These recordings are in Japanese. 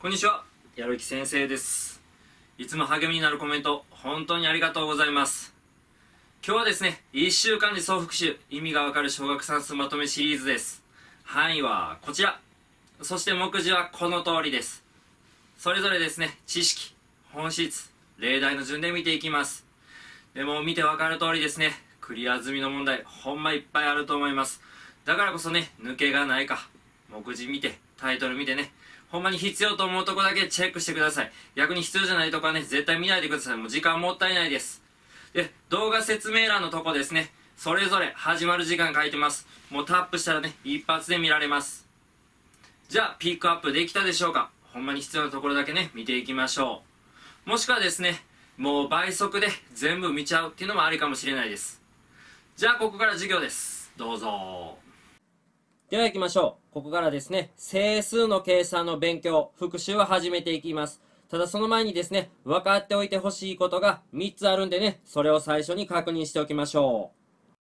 こんにちは、やるき先生です。いつも励みになるコメント、本当にありがとうございます。今日はですね、1週間で総復習、意味がわかる小学算数まとめシリーズです。範囲はこちら。そして目次はこの通りです。それぞれですね、知識、本質、例題の順で見ていきます。でも見てわかる通りですね、クリア済みの問題、ほんまいっぱいあると思います。だからこそね、抜けがないか、目次見て、タイトル見てね、ほんまに必要と思うとこだけチェックしてください。逆に必要じゃないとこはね、絶対見ないでください。もう時間もったいないです。で、動画説明欄のとこですね。それぞれ始まる時間書いてます。もうタップしたらね、一発で見られます。じゃあ、ピックアップできたでしょうかほんまに必要なところだけね、見ていきましょう。もしくはですね、もう倍速で全部見ちゃうっていうのもありかもしれないです。じゃあ、ここから授業です。どうぞ。では行きましょう。ここからですね、整数の計算の勉強、復習を始めていきます。ただその前にですね、分かっておいてほしいことが3つあるんでね、それを最初に確認しておきましょう。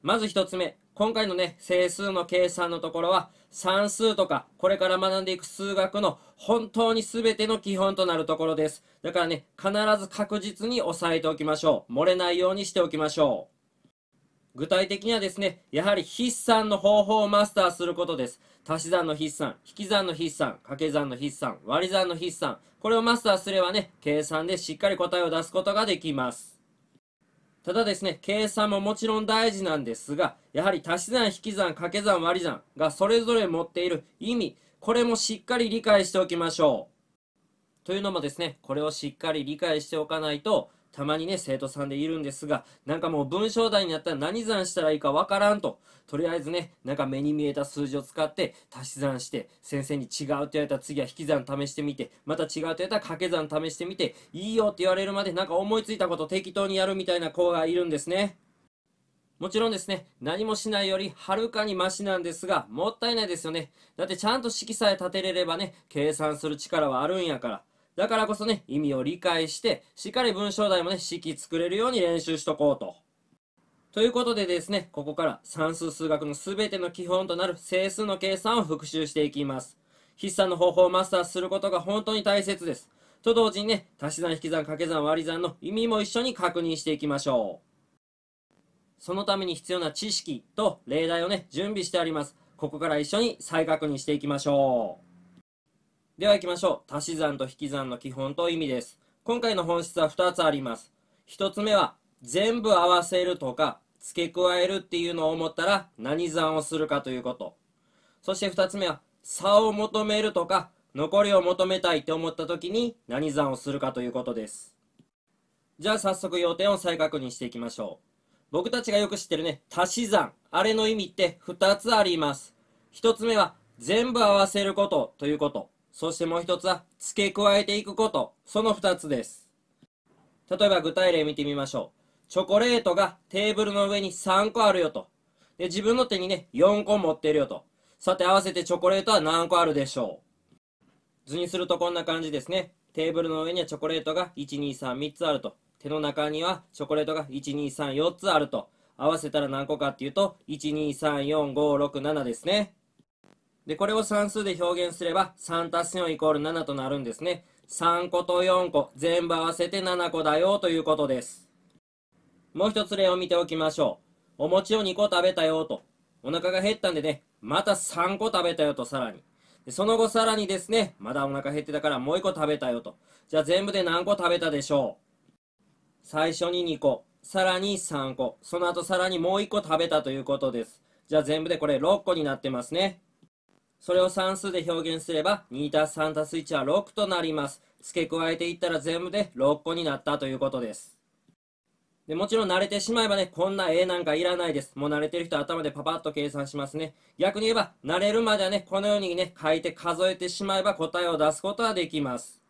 まず1つ目、今回のね、整数の計算のところは、算数とか、これから学んでいく数学の本当に全ての基本となるところです。だからね、必ず確実に押さえておきましょう。漏れないようにしておきましょう。具体的にはですね、やはり筆算の方法をマスターすることです。足し算の筆算、引き算の筆算、掛け算の筆算、割り算の筆算。これをマスターすればね、計算でしっかり答えを出すことができます。ただですね、計算ももちろん大事なんですが、やはり足し算、引き算、掛け算、割り算がそれぞれ持っている意味、これもしっかり理解しておきましょう。というのもですね、これをしっかり理解しておかないと、たまにね、生徒さんでいるんですが、なんかもう文章題になったら何算したらいいかわからんと。とりあえずね、なんか目に見えた数字を使って足し算して、先生に違うって言われたら次は引き算試してみて、また違うって言われたら掛け算試してみて、いいよって言われるまでなんか思いついたこと適当にやるみたいな子がいるんですね。もちろんですね、何もしないよりはるかにマシなんですが、もったいないですよね。だってちゃんと式さえ立てれればね、計算する力はあるんやから。だからこそね、意味を理解して、しっかり文章題もね、式作れるように練習しとこうと。ということでですね、ここから算数数学の全ての基本となる整数の計算を復習していきます。筆算の方法をマスターすることが本当に大切です。と同時にね、足し算引き算掛け算割り算の意味も一緒に確認していきましょう。そのために必要な知識と例題をね、準備してあります。ここから一緒に再確認していきましょう。では行きましょう。足し算と引き算の基本と意味です。今回の本質は2つあります。1つ目は、全部合わせるとか、付け加えるっていうのを思ったら、何算をするかということ。そして2つ目は、差を求めるとか、残りを求めたいって思った時に、何算をするかということです。じゃあ早速要点を再確認していきましょう。僕たちがよく知ってるね、足し算。あれの意味って2つあります。1つ目は、全部合わせることということ。そしてもう一つは付け加えていくこと。その二つです。例えば具体例見てみましょう。チョコレートがテーブルの上に3個あるよと。で、自分の手にね、4個持ってるよと。さて合わせてチョコレートは何個あるでしょう図にするとこんな感じですね。テーブルの上にはチョコレートが1233つあると。手の中にはチョコレートが1234つあると。合わせたら何個かっていうと、1234567ですね。で、これを算数で表現すれば、3たす4イコール7となるんですね。3個と4個、全部合わせて7個だよということです。もう一つ例を見ておきましょう。お餅を2個食べたよと。お腹が減ったんでね、また3個食べたよと、さらに。でその後さらにですね、まだお腹減ってたからもう1個食べたよと。じゃあ全部で何個食べたでしょう最初に2個、さらに3個、その後さらにもう1個食べたということです。じゃあ全部でこれ6個になってますね。それを算数で表現すれば、2たす3たす1は6となります。付け加えていったら全部で6個になったということです。でもちろん慣れてしまえばね、こんな絵なんかいらないです。もう慣れてる人頭でパパッと計算しますね。逆に言えば、慣れるまではね、このようにね、書いて数えてしまえば答えを出すことはできます。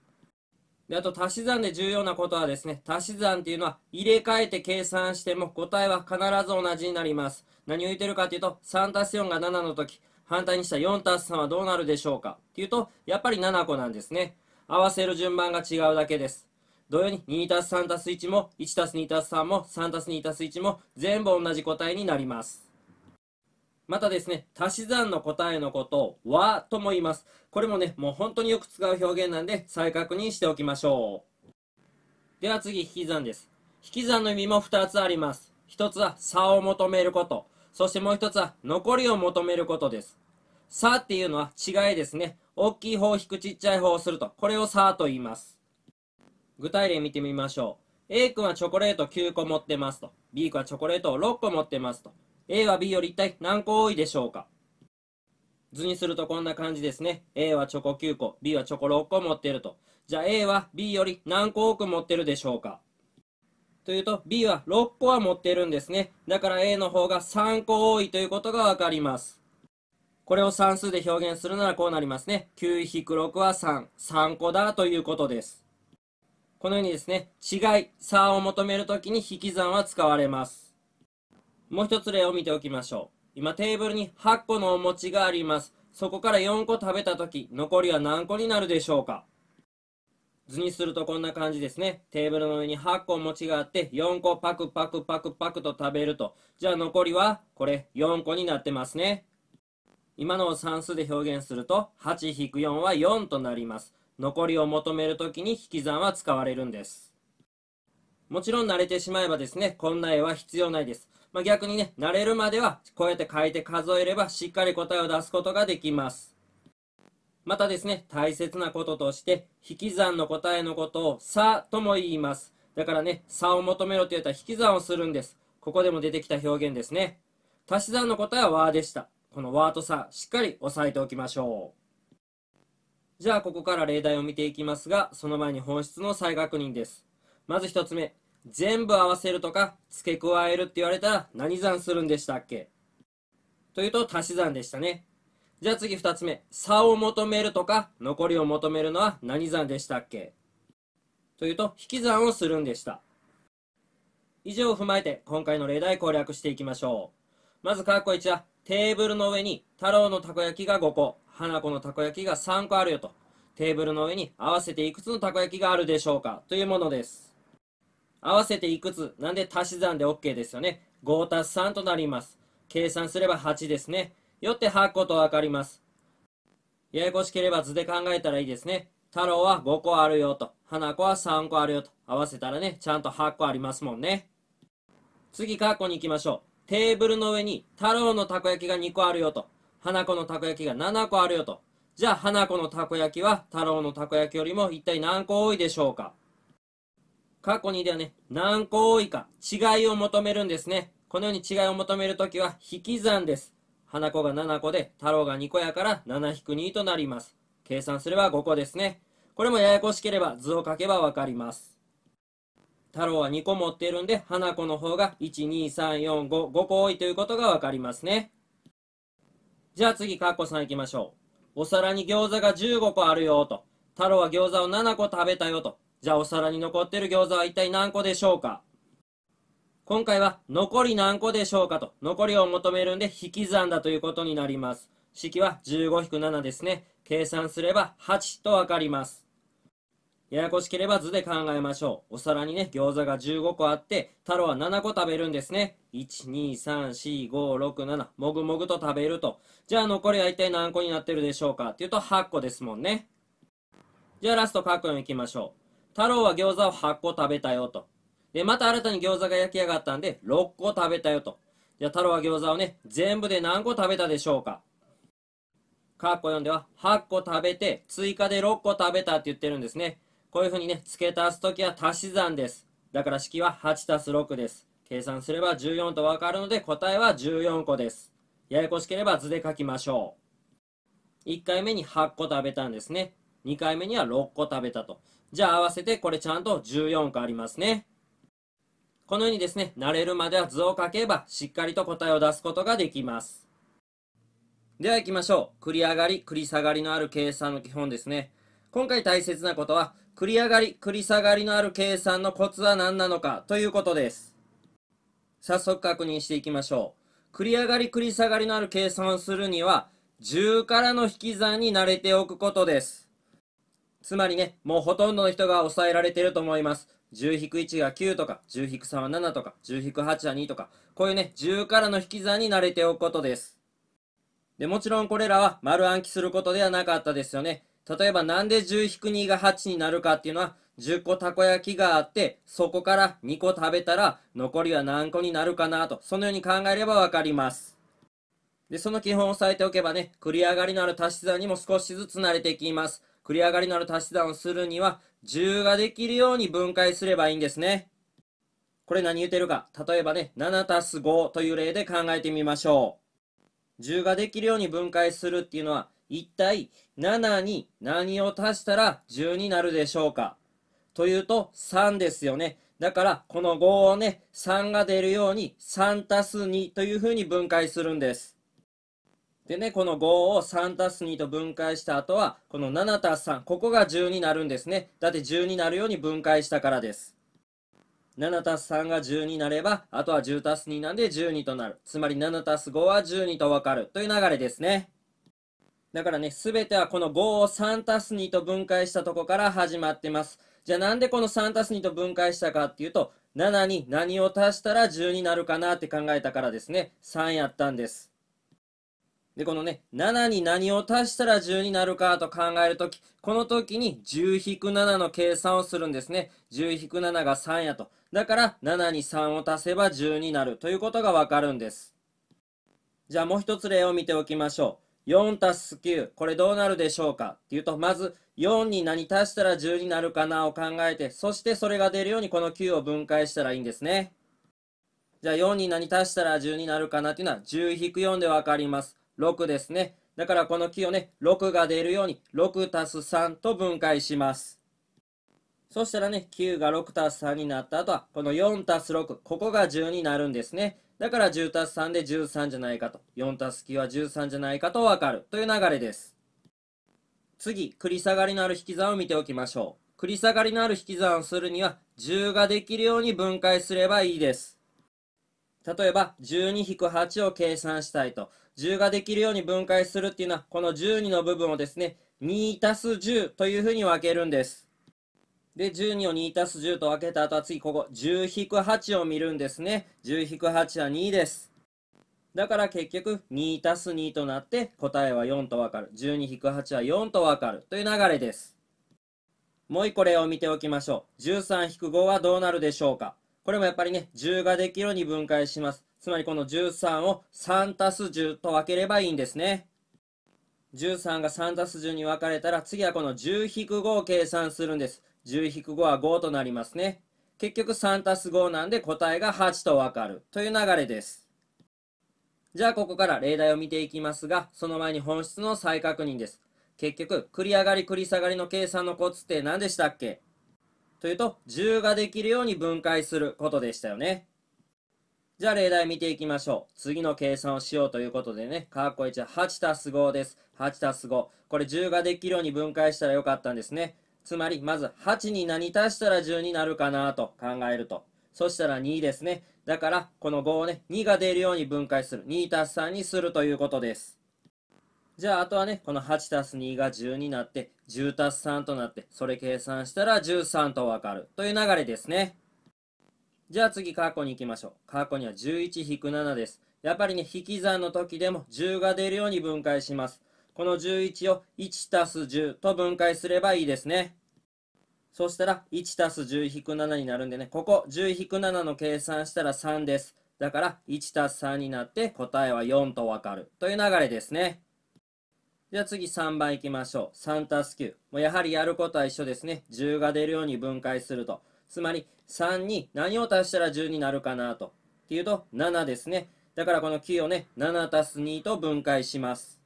で、あと足し算で重要なことはですね、足し算っていうのは入れ替えて計算しても答えは必ず同じになります。何を言ってるかというと、3たす4が7の時、反対にした 4+3 はどうなるでしょうかっていうと、やっぱり7個なんですね。合わせる順番が違うだけです。同様に 2+3+1 も 1+2+3 も 3+2+1 も全部同じ答えになります。またですね、足し算の答えのことを和とも言います。これもね、もう本当によく使う表現なんで再確認しておきましょう。では次、引き算です。引き算の意味も2つあります。1つは差を求めること。そしてもう一つは残りを求めることです。差っていうのは違いですね。大きい方を引くちっちゃい方をすると、これを差と言います。具体例見てみましょう。A 君はチョコレート9個持ってますと。B 君はチョコレートを6個持ってますと。A は B より一体何個多いでしょうか図にするとこんな感じですね。A はチョコ9個、B はチョコ6個持ってると。じゃあ A は B より何個多く持ってるでしょうかというと B は6個は持っているんですね。だから A の方が3個多いということがわかります。これを算数で表現するならこうなりますね。9-6は3。3個だということです。このようにですね、違い、差を求めるときに引き算は使われます。もう一つ例を見ておきましょう。今テーブルに8個のお餅があります。そこから4個食べたとき、残りは何個になるでしょうか図にするとこんな感じですね。テーブルの上に8個餅があって、4個パクパクパクパクと食べると。じゃあ残りは、これ4個になってますね。今のを算数で表現すると、8-4は4となります。残りを求めるときに引き算は使われるんです。もちろん慣れてしまえばですね、こんな絵は必要ないです。まあ、逆にね、慣れるまでは、こうやって書いて数えれば、しっかり答えを出すことができます。またですね、大切なこととして、引き算の答えのことをさとも言います。だからね、差を求めろと言ったら引き算をするんです。ここでも出てきた表現ですね。足し算の答えはーでした。このーとさ、しっかり押さえておきましょう。じゃあ、ここから例題を見ていきますが、その前に本質の再確認です。まず1つ目。全部合わせるとか付け加えるって言われたら何算するんでしたっけというと足し算でしたね。じゃあ次2つ目。差を求めるとか、残りを求めるのは何算でしたっけというと、引き算をするんでした。以上を踏まえて、今回の例題攻略していきましょう。まず、カッコ1は、テーブルの上に太郎のたこ焼きが5個、花子のたこ焼きが3個あるよと。テーブルの上に合わせていくつのたこ焼きがあるでしょうかというものです。合わせていくつなんで足し算で OK ですよね。5 3となります。計算すれば8ですね。よって8個とわかります。ややこしければ図で考えたらいいですね。太郎は5個あるよと、花子は3個あるよと、合わせたらね、ちゃんと8個ありますもんね。次、カッコに行きましょう。テーブルの上に太郎のたこ焼きが2個あるよと、花子のたこ焼きが7個あるよと。じゃあ、花子のたこ焼きは太郎のたこ焼きよりも一体何個多いでしょうか過去にではね、何個多いか違いを求めるんですね。このように違いを求めるときは引き算です。花子が7個で、太郎が2個やから7-2となります。計算すれば5個ですね。これもややこしければ図を書けばわかります。太郎は2個持ってるんで、花子の方が1、2、3、4、5、5個多いということがわかりますね。じゃあ次、かっこさん行きましょう。お皿に餃子が15個あるよと。太郎は餃子を7個食べたよと。じゃあお皿に残ってる餃子は一体何個でしょうか今回は残り何個でしょうかと、残りを求めるんで引き算だということになります。式は15-7ですね。計算すれば8と分かります。ややこしければ図で考えましょう。お皿にね、餃子が15個あって、太郎は7個食べるんですね。1、2、3、4、5、6、7。もぐもぐと食べると。じゃあ残りは一体何個になってるでしょうかっていうと8個ですもんね。じゃあラスト書くのいきましょう。太郎は餃子を8個食べたよと。で、また新たに餃子が焼き上がったんで、6個食べたよと。じゃあ、太郎は餃子をね、全部で何個食べたでしょうかかっこ4では、8個食べて、追加で6個食べたって言ってるんですね。こういうふうにね、付け足すときは足し算です。だから式は8足す6です。計算すれば14とわかるので、答えは14個です。ややこしければ図で書きましょう。1回目に8個食べたんですね。2回目には6個食べたと。じゃあ合わせてこれちゃんと14個ありますね。このようにですね、慣れるまでは図を書けば、しっかりと答えを出すことができます。では行きましょう。繰り上がり、繰り下がりのある計算の基本ですね。今回大切なことは、繰り上がり、繰り下がりのある計算のコツは何なのかということです。早速確認していきましょう。繰り上がり、繰り下がりのある計算をするには、10からの引き算に慣れておくことです。つまりね、もうほとんどの人が抑えられていると思います。10-1が9とか、10-3は7とか、10-8は2とか、こういうね、10からの引き算に慣れておくことです。で、もちろんこれらは丸暗記することではなかったですよね。例えばなんで10-2が8になるかっていうのは、10個たこ焼きがあって、そこから2個食べたら、残りは何個になるかなと、そのように考えればわかります。で、その基本を押さえておけばね、繰り上がりのある足し算にも少しずつ慣れていきます。繰り上がりのある足し算をするには、10ができるように分解すればいいんですね。これ何言ってるか。例えばね、7たす5という例で考えてみましょう。10ができるように分解するっていうのは、一体7に何を足したら10になるでしょうかというと3ですよね。だからこの5をね、3が出るように3たす2というふうに分解するんです。でね、この5を3たす2と分解した後は、この7たす3、ここが10になるんですね。だって10になるように分解したからです。7たす3が10になれば、あとは10たす2なんで12となる。つまり7たす5は12とわかるという流れですね。だからね、すべてはこの5を3たす2と分解したとこから始まってます。じゃあなんでこの3たす2と分解したかっていうと、7に何を足したら10になるかなって考えたからですね。3やったんです。で、このね、7に何を足したら10になるかと考えるとき、この時に10-7の計算をするんですね。10-7が3やと。だから、7に3を足せば10になるということがわかるんです。じゃあもう一つ例を見ておきましょう。4足す9、これどうなるでしょうかっていうと、まず、4に何足したら10になるかなを考えて、そしてそれが出るようにこの9を分解したらいいんですね。じゃあ4に何足したら10になるかなっていうのは10-4でわかります。6ですね。だからこの木をね、6が出るように、6たす3と分解します。そしたらね、9が6たす3になった後は、この4たす6、ここが10になるんですね。だから10たす3で13じゃないかと、4たす9は13じゃないかとわかるという流れです。次、繰り下がりのある引き算を見ておきましょう。繰り下がりのある引き算をするには、10ができるように分解すればいいです。例えば、12-8を計算したいと。10ができるように分解するっていうのは、この12の部分をですね、2たす10というふうに分けるんです。で、12を2たす10と分けた後は次、ここ、10-8を見るんですね。10-8は2です。だから結局、2たす2となって、答えは4と分かる。12-8は4と分かる。という流れです。もう一個例を見ておきましょう。13-5はどうなるでしょうかこれもやっぱりね、10ができるように分解します。つまりこの13を3たす10と分ければいいんですね。13が3たす10に分かれたら、次はこの10引く5を計算するんです。10引く5は5となりますね。結局3たす5なんで答えが8と分かるという流れです。じゃあここから例題を見ていきますが、その前に本質の再確認です。結局、繰り上がり繰り下がりの計算のコツって何でしたっけというと、10ができるように分解することでしたよね。じゃあ例題見ていきましょう。次の計算をしようということでね、カッコ1は8たす5です。8たす5。これ10ができるように分解したらよかったんですね。つまり、まず8に何足したら10になるかなと考えると。そしたら2ですね。だから、この5をね、2が出るように分解する。2たす3にするということです。じゃあ、あとはね、この8たす2が10になって、10たす3となって、それ計算したら13とわかる。という流れですね。じゃあ次、カーコに行きましょう。カーコには11-7です。やっぱりね、引き算の時でも10が出るように分解します。この11を1たす10と分解すればいいですね。そしたら、1たす10-7になるんでね、ここ10-7の計算したら3です。だから、1たす3になって答えは4とわかる。という流れですね。じゃあ次3番いきましょう。3たす9。もうやはりやることは一緒ですね。10が出るように分解すると。つまり、3に何を足したら10になるかなと。っていうと7ですね。だからこの9をね、7足す2と分解します。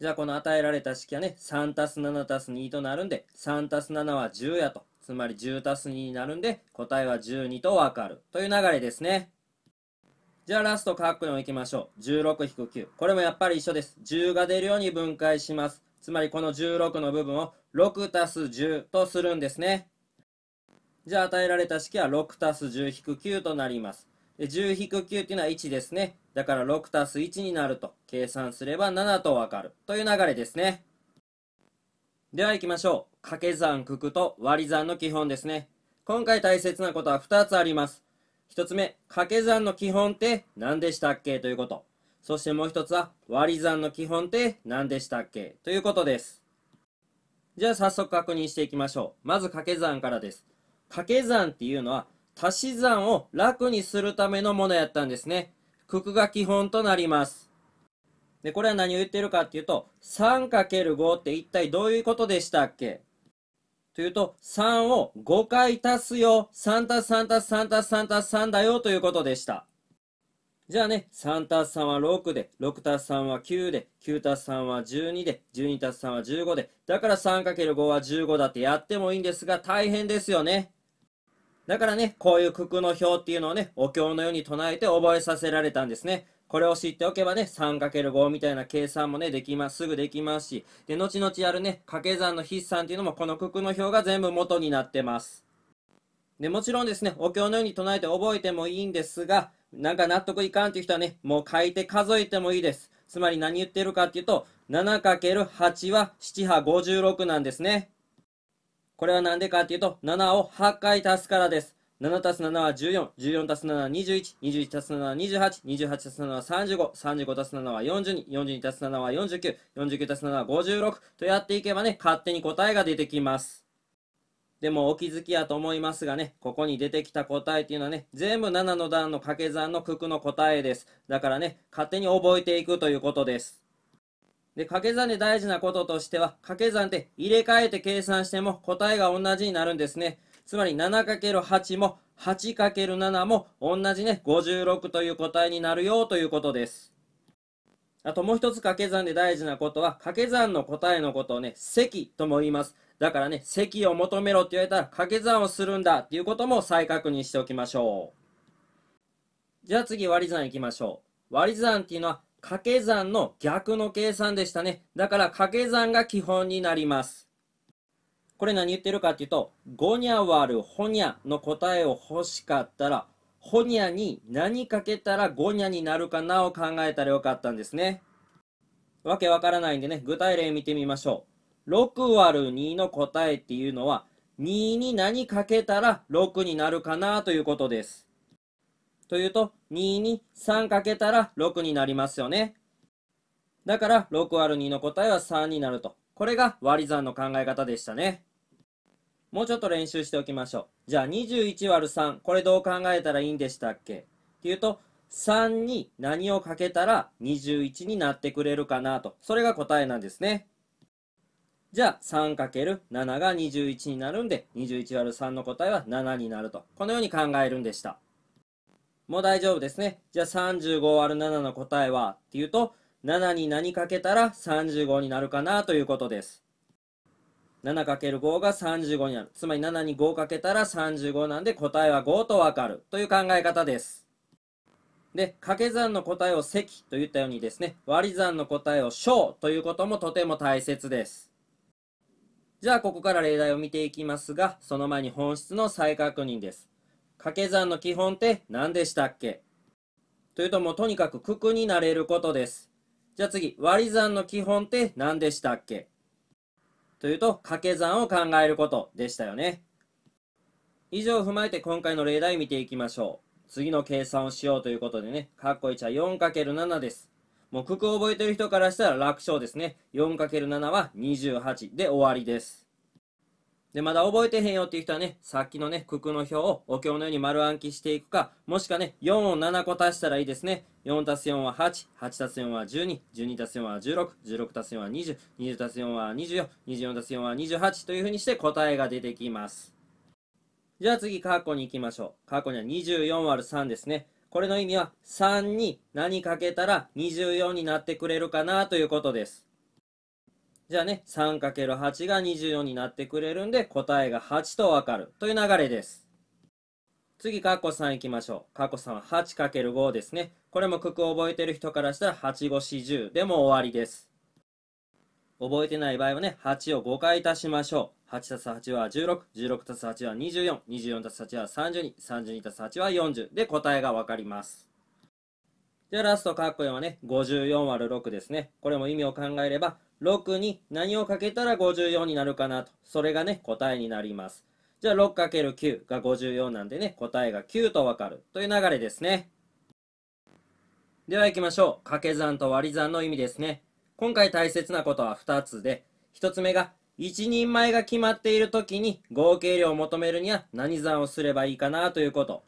じゃあこの与えられた式はね、3足す7足す2となるんで、3足す7は10やと。つまり10足す2になるんで、答えは12とわかる。という流れですね。じゃあラストカッコ4いきましょう。16-9。これもやっぱり一緒です。10が出るように分解します。つまりこの16の部分を6足す10とするんですね。じゃあ与えられた式は 6+10-9 となります。10-9っていうのは1ですね。だから 6+1 になると計算すれば7とわかるという流れですね。では行きましょう。掛け算、九九と割り算の基本ですね。今回大切なことは2つあります。1つ目、掛け算の基本って何でしたっけということ。そしてもう1つは割り算の基本って何でしたっけということです。じゃあ早速確認していきましょう。まず掛け算からです。掛け算っていうのは足し算を楽にするためのものやったんですね。九が基本となります。で、これは何を言ってるかっていうと、3×5 って一体どういうことでしたっけというと、3を5回足すよ。3足す3足す3足す3足す3だよということでした。じゃあね、3足す3は6で、6足す3は9で、9足す3は12で、12足す3は15で、だから 3×5 は15だってやってもいいんですが、大変ですよね。だからね、こういう九九の表っていうのをね、お経のように唱えて覚えさせられたんですね。これを知っておけばね、3×5 みたいな計算もね、できます、すぐできますし、で、後々やるね、掛け算の筆算っていうのも、この九九の表が全部元になってます。で、もちろんですね、お経のように唱えて覚えてもいいんですが、なんか納得いかんっていう人はね、もう書いて数えてもいいです。つまり何言ってるかっていうと、7×8 は7波56なんですね。これは何でかっていうと、7を8回足すからです。7足す7は14、14足す7は21、21足す7は28、28足す7は35、35足す7は42、42足す7は49、49足す7は56とやっていけばね、勝手に答えが出てきます。でもお気づきやと思いますがね、ここに出てきた答えっていうのはね、全部7の段の掛け算の九九の答えです。だからね、勝手に覚えていくということです。で、掛け算で大事なこととしては、掛け算で入れ替えて計算しても答えが同じになるんですね。つまり 7×8 も 8×7 も同じね、56という答えになるよということです。あともう一つ掛け算で大事なことは、掛け算の答えのことをね、積とも言います。だからね、積を求めろって言われたら掛け算をするんだっていうことも再確認しておきましょう。じゃあ次割り算いきましょう。割り算っていうのは掛け算の逆の計算でしたね。だから掛け算が基本になります。これ何言ってるかっていうと、5にゃわるほにゃの答えを欲しかったら、ほにゃに何かけたら5にゃになるかなを考えたらよかったんですね。わけわからないんでね、具体例見てみましょう。6割る2の答えっていうのは、2に何かけたら6になるかなということです。というと、2に3かけたら6になりますよね。だから 6÷2 の答えは3になると。これが割り算の考え方でしたね。もうちょっと練習しておきましょう。じゃあ 21÷3、これどう考えたらいいんでしたっけっていうと、3に何をかけたら21になってくれるかなと。それが答えなんですね。じゃあ 3×7 が21になるんで、21÷3 の答えは7になると。このように考えるんでした。もう大丈夫ですね。じゃあ 35÷7 の答えはっていうと、7に何かけたら35になるかなということです。7×5 が35になる。つまり7に5かけたら35なんで答えは5とわかるという考え方です。で、掛け算の答えを積と言ったようにですね、割り算の答えを小ということもとても大切です。じゃあここから例題を見ていきますが、その前に本質の再確認です。掛け算の基本って何でしたっけというともうとにかく九九になれることです。じゃあ次、割り算の基本って何でしたっけというと掛け算を考えることでしたよね。以上を踏まえて今回の例題見ていきましょう。次の計算をしようということでね、かっこ1は 4×7 です。もう九九覚えてる人からしたら楽勝ですね。4×7 は28で終わりです。で、まだ覚えてへんよっていう人はね、さっきのね、九九の表をお経のように丸暗記していくか、もしくはね、4を7個足したらいいですね。4たす4は8、8たす4は12、12たす4は16、16たす4は20、20たす4は24、24たす4は28というふうにして答えが出てきます。じゃあ次、カッコに行きましょう。カッコには24割る3ですね。これの意味は、3に何かけたら24になってくれるかなということです。じゃあね、3×8 が24になってくれるんで、答えが8とわかるという流れです。次、カッコんいきましょう。カッコんは 8×5 ですね。これも九九覚えてる人からしたら8、5、4、十0でも終わりです。覚えてない場合はね、8を5回足しましょう。8 8は16、16 8は24、24 8は32、32 8は40で答えがわかります。ゃあラストカッコ4はね、54割る6ですね。これも意味を考えれば、6に何をかけたら54になるかなと。それがね、答えになります。じゃあ 6×9 が54なんでね、答えが9とわかるという流れですね。では行きましょう。掛け算と割り算の意味ですね。今回大切なことは2つで、1つ目が一人前が決まっている時に合計量を求めるには何算をすればいいかなということ。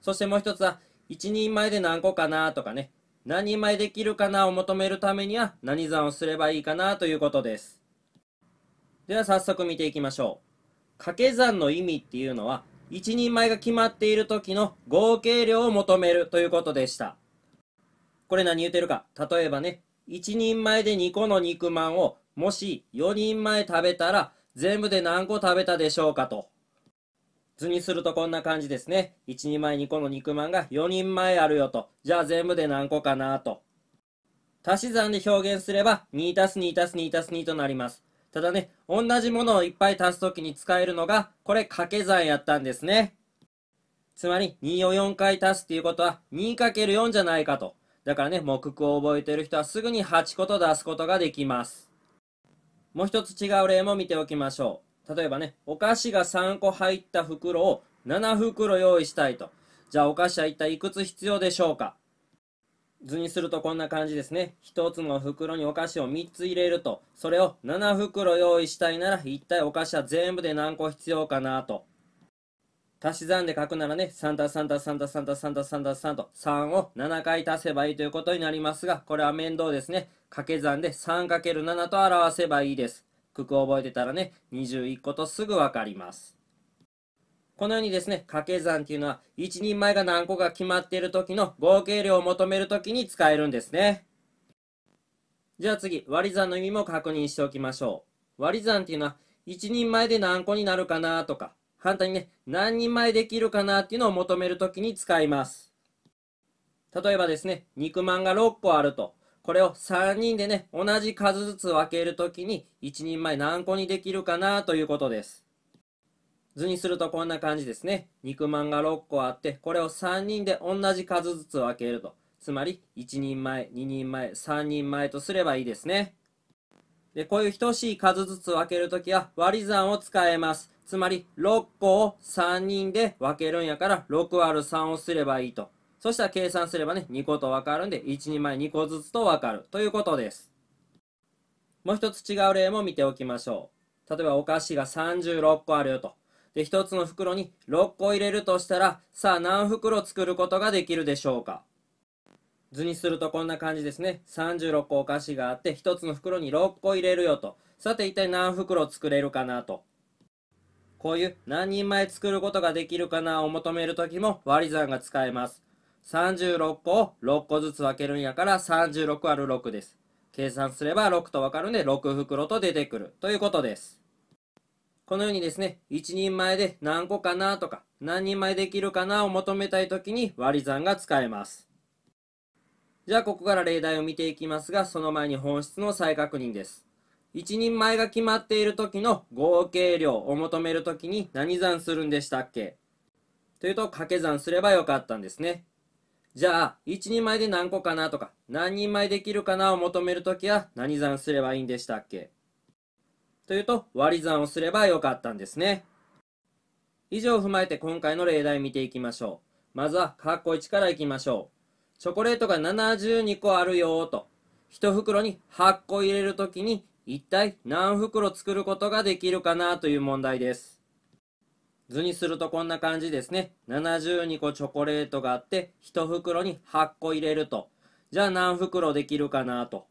そしてもう一つは一人前で何個かなとかね、何人前できるかなを求めるためには何算をすればいいかなということです。では早速見ていきましょう。掛け算の意味っていうのは、一人前が決まっている時の合計量を求めるということでした。これ何言ってるか。例えばね、一人前で2個の肉まんを、もし4人前食べたら、全部で何個食べたでしょうかと。図にするとこんな感じですね。1人前2個の肉まんが4人前あるよと。じゃあ全部で何個かなと。足し算で表現すれば、2たす2たす2たす2となります。ただね、同じものをいっぱい足すときに使えるのが、これ掛け算やったんですね。つまり、2を4回足すっていうことは、2×4 じゃないかと。だからね、目句を覚えてる人はすぐに8個と出すことができます。もう一つ違う例も見ておきましょう。例えばね、お菓子が3個入った袋を7袋用意したいと。じゃあお菓子は一体いくつ必要でしょうか図にするとこんな感じですね。1つの袋にお菓子を3つ入れると、それを7袋用意したいなら、一体お菓子は全部で何個必要かなと。足し算で書くならね、3足す3足す3足す3足す3足す3足す3と、3を7回足せばいいということになりますが、これは面倒ですね。掛け算で 3×7 と表せばいいです。九九覚えてたらね、21個とすぐわかります。このようにですね、掛け算っていうのは、1人前が何個か決まっている時の合計量を求める時に使えるんですね。じゃあ次、割り算の意味も確認しておきましょう。割り算っていうのは、1人前で何個になるかなとか、反対にね、何人前できるかなっていうのを求める時に使います。例えばですね、肉まんが6個あると。これを3人でね、同じ数ずつ分けるときに、1人前何個にできるかなということです。図にするとこんな感じですね。肉まんが6個あって、これを3人で同じ数ずつ分けると。つまり、1人前、2人前、3人前とすればいいですね。で、こういう等しい数ずつ分けるときは割り算を使えます。つまり、6個を3人で分けるんやから、6割3をすればいいと。そしたら計算すればね、2個と分かるんで、1、2枚2個ずつと分かるということです。もう一つ違う例も見ておきましょう。例えばお菓子が36個あるよと。で、一つの袋に6個入れるとしたら、さあ何袋作ることができるでしょうか図にするとこんな感じですね。36個お菓子があって、1つの袋に6個入れるよと。さて一体何袋作れるかなと。こういう何人前作ることができるかなを求めるときも割り算が使えます。36個を6個ずつ分けるんやから36 ÷る6です。計算すれば6と分かるんで6袋と出てくるということです。このようにですね、1人前で何個かなとか何人前できるかなを求めたい時に割り算が使えます。じゃあここから例題を見ていきますが、その前に本質の再確認です。1人前が決まっている時の合計量を求める時に何算するんでしたっけというと掛け算すればよかったんですね。じゃあ、1人前で何個かなとか、何人前できるかなを求めるときは何算すればいいんでしたっけというと、割り算をすればよかったんですね。以上を踏まえて今回の例題見ていきましょう。まずは、カッコ1からいきましょう。チョコレートが72個あるよと。1袋に8個入れるときに、一体何袋作ることができるかなという問題です。図にするとこんな感じですね。72個チョコレートがあって、1袋に8個入れると。じゃあ何袋できるかなと。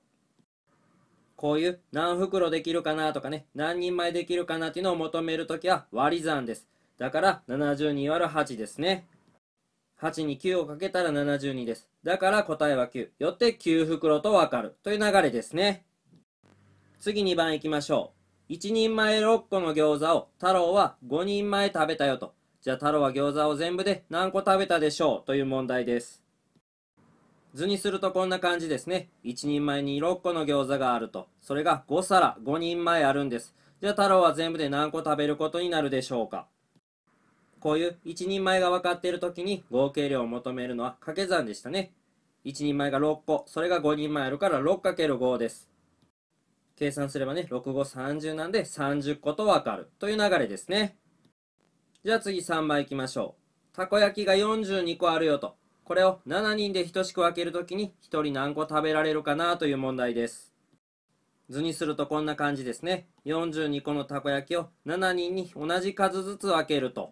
こういう何袋できるかなとかね、何人前できるかなっていうのを求めるときは割り算です。だから72割る8ですね。8に9をかけたら72です。だから答えは9。よって9袋とわかる。という流れですね。次2番いきましょう。1人前6個の餃子を太郎は5人前食べたよと。じゃあ太郎は餃子を全部で何個食べたでしょうという問題です。図にするとこんな感じですね。1人前に6個の餃子があると。それが5皿、5人前あるんです。じゃあ太郎は全部で何個食べることになるでしょうか。こういう1人前が分かっている時に合計量を求めるのは掛け算でしたね。1人前が6個、それが5人前あるから 6×5 です。計算すればね、6、5、30なんで30個とわかるという流れですね。じゃあ次3番いきましょう。たこ焼きが42個あるよと。これを7人で等しく分けるときに1人何個食べられるかなという問題です。図にするとこんな感じですね。42個のたこ焼きを7人に同じ数ずつ分けると。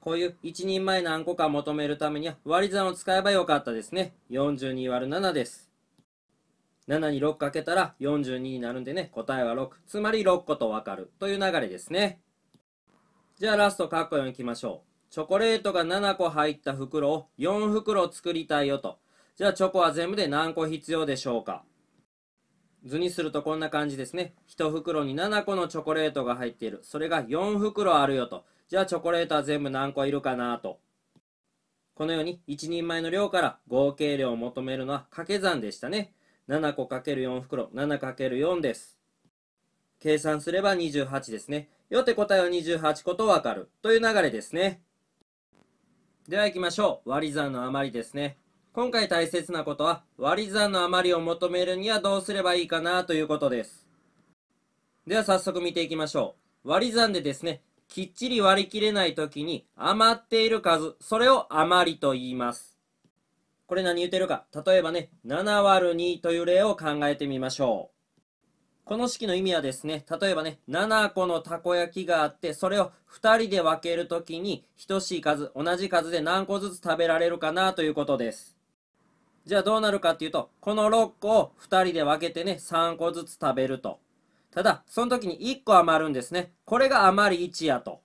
こういう1人前何個か求めるためには割り算を使えばよかったですね。42÷7 です。7に6かけたら42になるんでね、答えは6。つまり6個とわかるという流れですね。じゃあラストカッコ4いきましょう。チョコレートが7個入った袋を4袋作りたいよと。じゃあチョコは全部で何個必要でしょうか図にするとこんな感じですね。1袋に7個のチョコレートが入っている。それが4袋あるよと。じゃあチョコレートは全部何個いるかなと。このように1人前の量から合計量を求めるのは掛け算でしたね。7個 ×4 袋 7×4 です。計算すれば28ですね。よって答えは28個とわかるという流れですね。では行きましょう。割り算の余りですね。今回大切なことは割り算の余りを求めるにはどうすればいいかなということです。では早速見ていきましょう。割り算でですね、きっちり割り切れない時に余っている数、それを余りと言います。これ何言ってるか。例えばね、7割2という例を考えてみましょう。この式の意味はですね、例えばね、7個のたこ焼きがあって、それを2人で分けるときに、等しい数、同じ数で何個ずつ食べられるかなということです。じゃあどうなるかっていうと、この6個を2人で分けてね、3個ずつ食べると。ただ、その時に1個余るんですね。これが余り1やと。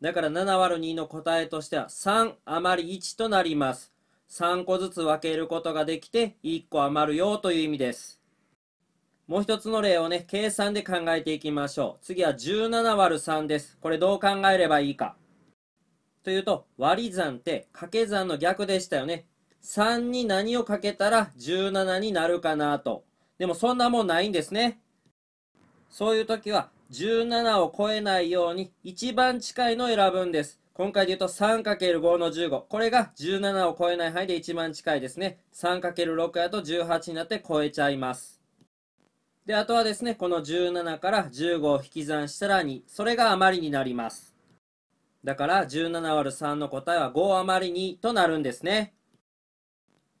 だから7割2の答えとしては3余り1となります。3個ずつ分けることができて1個余るよという意味です。もう一つの例をね、計算で考えていきましょう。次は17割る3です。これどう考えればいいか。というと、割り算って掛け算の逆でしたよね。3に何をかけたら17になるかなと。でもそんなもんないんですね。そういう時は17を超えないように一番近いのを選ぶんです。今回で言うと 3×5 の15。これが17を超えない範囲で一番近いですね。3×6 やと18になって超えちゃいます。で、あとはですね、この17から15を引き算したら2。それが余りになります。だから17割る3の答えは5余り2となるんですね。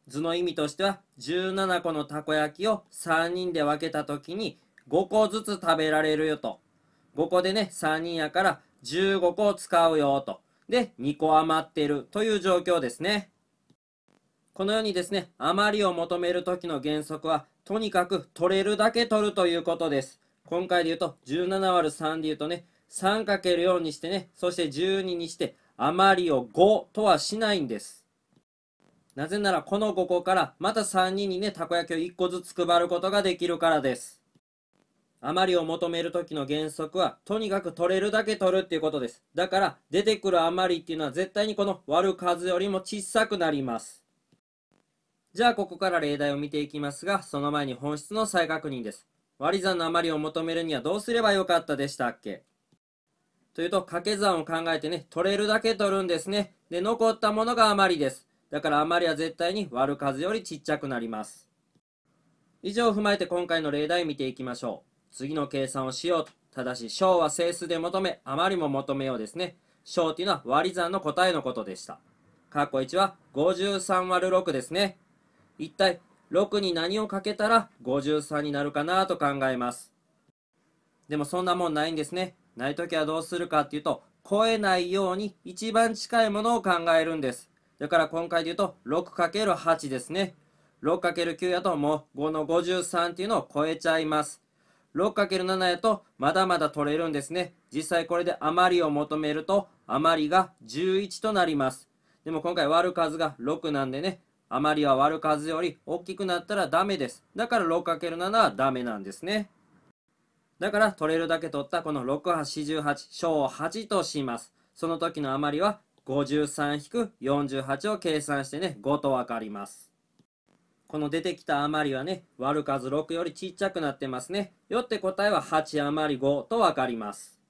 図の意味としては17個のたこ焼きを3人で分けた時に5個ずつ食べられるよと。5個でね、3人やから15個を使うよと。で、2個余ってるという状況ですね。このようにですね、余りを求める時の原則は、とにかく取れるだけ取るということです。今回で言うと、17÷3 で言うとね、3×4 にしてね、そして12にして、余りを5とはしないんです。なぜならこの5個からまた3人にね、たこ焼きを1個ずつ配ることができるからです。余りを求める時の原則は、とにかく取れるだけ取るっていうことです。だから、出てくる余りっていうのは絶対にこの割る数よりも小さくなります。じゃあ、ここから例題を見ていきますが、その前に本質の再確認です。割り算の余りを求めるにはどうすればよかったでしたっけというと、掛け算を考えてね、取れるだけ取るんですね。で、残ったものが余りです。だから余りは絶対に割る数よりちっちゃくなります。以上を踏まえて今回の例題見ていきましょう。次の計算をしようと。ただし、小は整数で求め、余りも求めようですね。小というのは割り算の答えのことでした。括弧1は53割る6ですね。一体、6に何をかけたら53になるかなと考えます。でもそんなもんないんですね。ないときはどうするかっていうと、超えないように一番近いものを考えるんです。だから今回で言うと 6×8 ですね。6×9 やともう5の53っていうのを超えちゃいます。6×7 やとまだまだ取れるんですね。実際これで余りを求めると余りが11となります。でも今回割る数が6なんでね、余りは割る数より大きくなったらダメです。だから 6×7 はダメなんですね。だから取れるだけ取ったこの6848小を8とします。その時の余りは53-48を計算してね、5と分かります。この出てきた余りはね、割る数6よりちっちゃくなってますね。よって答えは8余り5とわかります。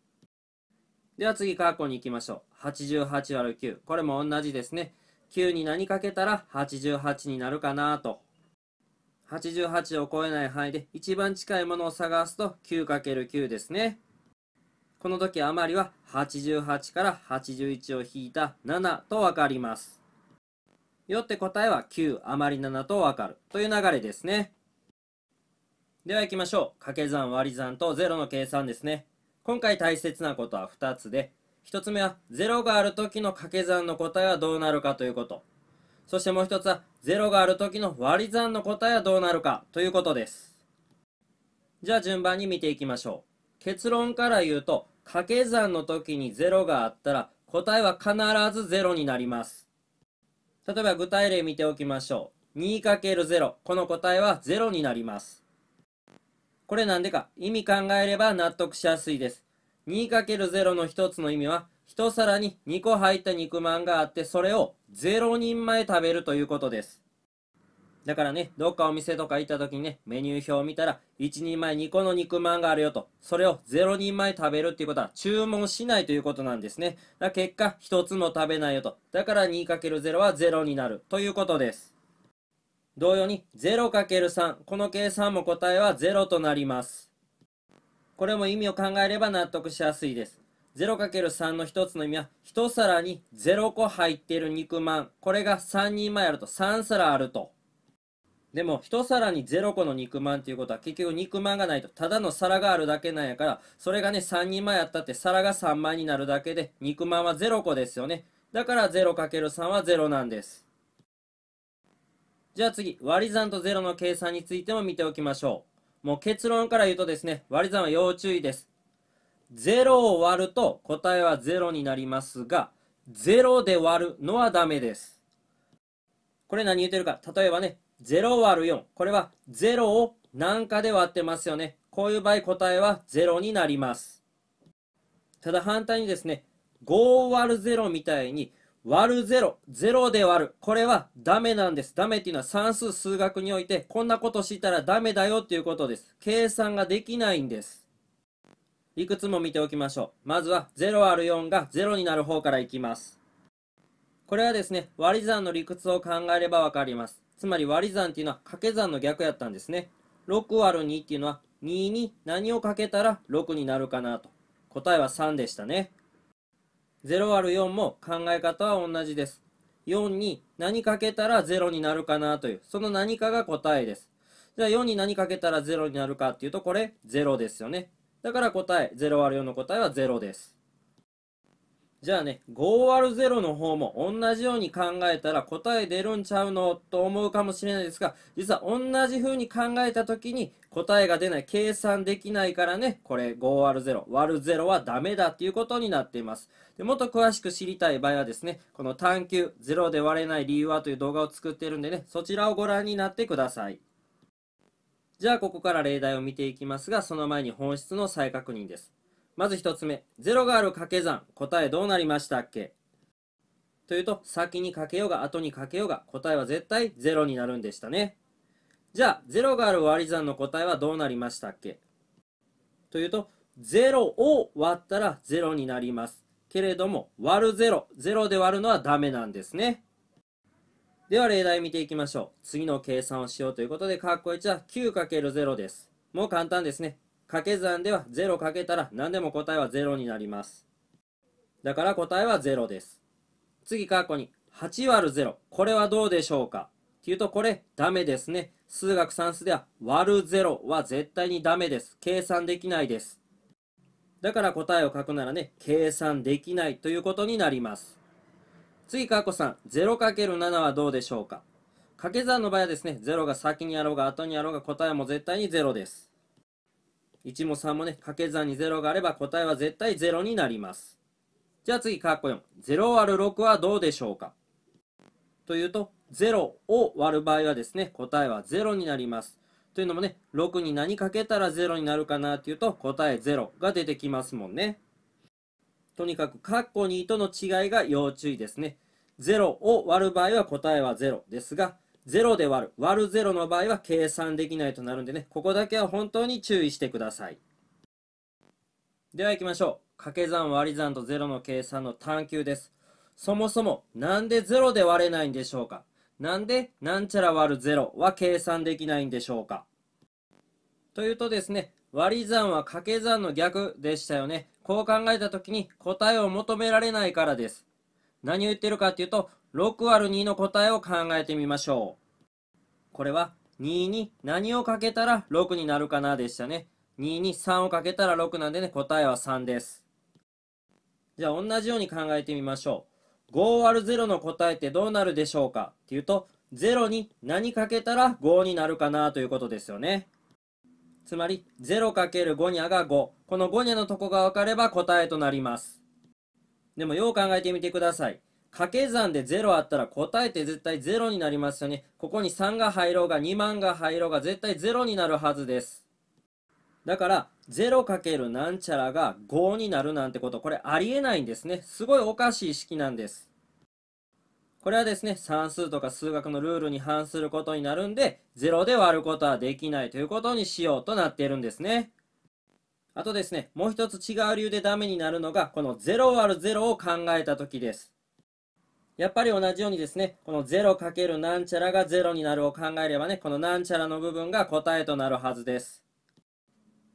では次、カッコに行きましょう。88割る9。これも同じですね。9に何かけたら88になるかなと。88を超えない範囲で一番近いものを探すと 9×9 ですね。この時余りは88から81を引いた7とわかります。よって答えは9余り7とわかるという流れですね。では行きましょう。掛け算割り算と0の計算ですね。今回大切なことは2つで、1つ目は0がある時の掛け算の答えはどうなるかということ。そしてもう1つは0がある時の割り算の答えはどうなるかということです。じゃあ順番に見ていきましょう。結論から言うと、掛け算の時に0があったら答えは必ず0になります。例えば具体例見ておきましょう。2×0。この答えは0になります。これなんでか。意味考えれば納得しやすいです。2×0 の一つの意味は、一皿に2個入った肉まんがあって、それを0人前食べるということです。だからね、どっかお店とか行った時にね、メニュー表を見たら、1人前2個の肉まんがあるよと、それを0人前食べるっていうことは注文しないということなんですね。だ結果、1つも食べないよと。だから 2×0 は0になるということです。同様に 0×3、この計算も答えは0となります。これも意味を考えれば納得しやすいです。0×3 の1つの意味は1皿に0個入っている肉まんこれが3人前あると3皿あるとでも一皿に0個の肉まんっていうことは結局肉まんがないとただの皿があるだけなんやからそれがね3人前やったって皿が3枚になるだけで肉まんは0個ですよねだから 0×3 は0なんですじゃあ次割り算と0の計算についても見ておきましょうもう結論から言うとですね割り算は要注意です0を割ると答えは0になりますが0で割るのはダメですこれ何言ってるか例えばね0割る4。これは0を何かで割ってますよね。こういう場合答えは0になります。ただ反対にですね、5割る0みたいに割る0、0で割る。これはダメなんです。ダメっていうのは算数数学においてこんなことしたらダメだよっていうことです。計算ができないんです。いくつも見ておきましょう。まずは0る4が0になる方からいきます。これはですね、割り算の理屈を考えればわかります。つまり割り算っていうのは掛け算の逆やったんですね。6割る2っていうのは2に何をかけたら6になるかなと。答えは3でしたね。0割る4も考え方は同じです。4に何かけたら0になるかなという、その何かが答えです。じゃあ4に何かけたら0になるかっていうと、これ0ですよね。だから答え、0割る4の答えは0です。じゃあね、5÷0 の方も同じように考えたら答え出るんちゃうのと思うかもしれないですが、実は同じ風に考えた時に答えが出ない、計算できないからね、これ 5÷0、割る0はダメだっていうことになっています。でもっと詳しく知りたい場合はですね、この探求、0で割れない理由はという動画を作ってるんでね、そちらをご覧になってください。じゃあここから例題を見ていきますが、その前に本質の再確認です。まず1つ目、0がある掛け算、答えどうなりましたっけというと、先にかけようが後にかけようが、答えは絶対0になるんでしたね。じゃあ、0がある割り算の答えはどうなりましたっけというと、0を割ったら0になります。けれども、割る0、0で割るのはダメなんですね。では例題見ていきましょう。次の計算をしようということで、カッコ1は 9×0 です。もう簡単ですね。掛け算では0かけたら何でも答えは0になります。だから答えは0です。次、カッコに8割る0。これはどうでしょうかっていうと、これダメですね。数学算数では割る0は絶対にダメです。計算できないです。だから答えを書くならね、計算できないということになります。次、カッコん 0×7 はどうでしょうか掛け算の場合はですね、0が先にあろうが後にあろうが答えも絶対に0です。1も3もね、掛け算に0があれば答えは絶対0になります。じゃあ次、カッコ4。0割る6はどうでしょうかというと、0を割る場合はですね、答えは0になります。というのもね、6に何かけたら0になるかなっていうと、答え0が出てきますもんね。とにかく、カッコ2との違いが要注意ですね。0を割る場合は答えは0ですが、0で割る。割る0の場合は計算できないとなるんでね、ここだけは本当に注意してください。では行きましょう。掛け算割り算と0の計算の探求です。そもそもなんで0で割れないんでしょうかなんでなんちゃら割る0は計算できないんでしょうかというとですね、割り算は掛け算の逆でしたよね。こう考えた時に答えを求められないからです。何を言ってるかっていうと、6÷2 の答えを考えてみましょう。これは2に何をかけたら6になるかなでしたね。2に3をかけたら6なんでね、答えは3です。じゃあ同じように考えてみましょう。5÷0 の答えってどうなるでしょうかっていうと、0に何かけたら5になるかなということですよね。つまり 0×5 にゃが5。この5にゃのとこが分かれば答えとなります。でもよう考えてみてください。掛け算で0あったら答えて絶対0になりますよね。ここに3が入ろうが2万が入ろうが絶対0になるはずです。だから 0× なんちゃらが5になるなんてことこれありえないんですね。すごいおかしい式なんです。これはですね、算数とか数学のルールに反することになるんで、0で割ることはできないということにしようとなっているんですね。あとですね、もう一つ違う理由でダメになるのが、この0割る0を考えた時です。やっぱり同じようにですね、この 0× なんちゃらが0になるを考えればね、このなんちゃらの部分が答えとなるはずです。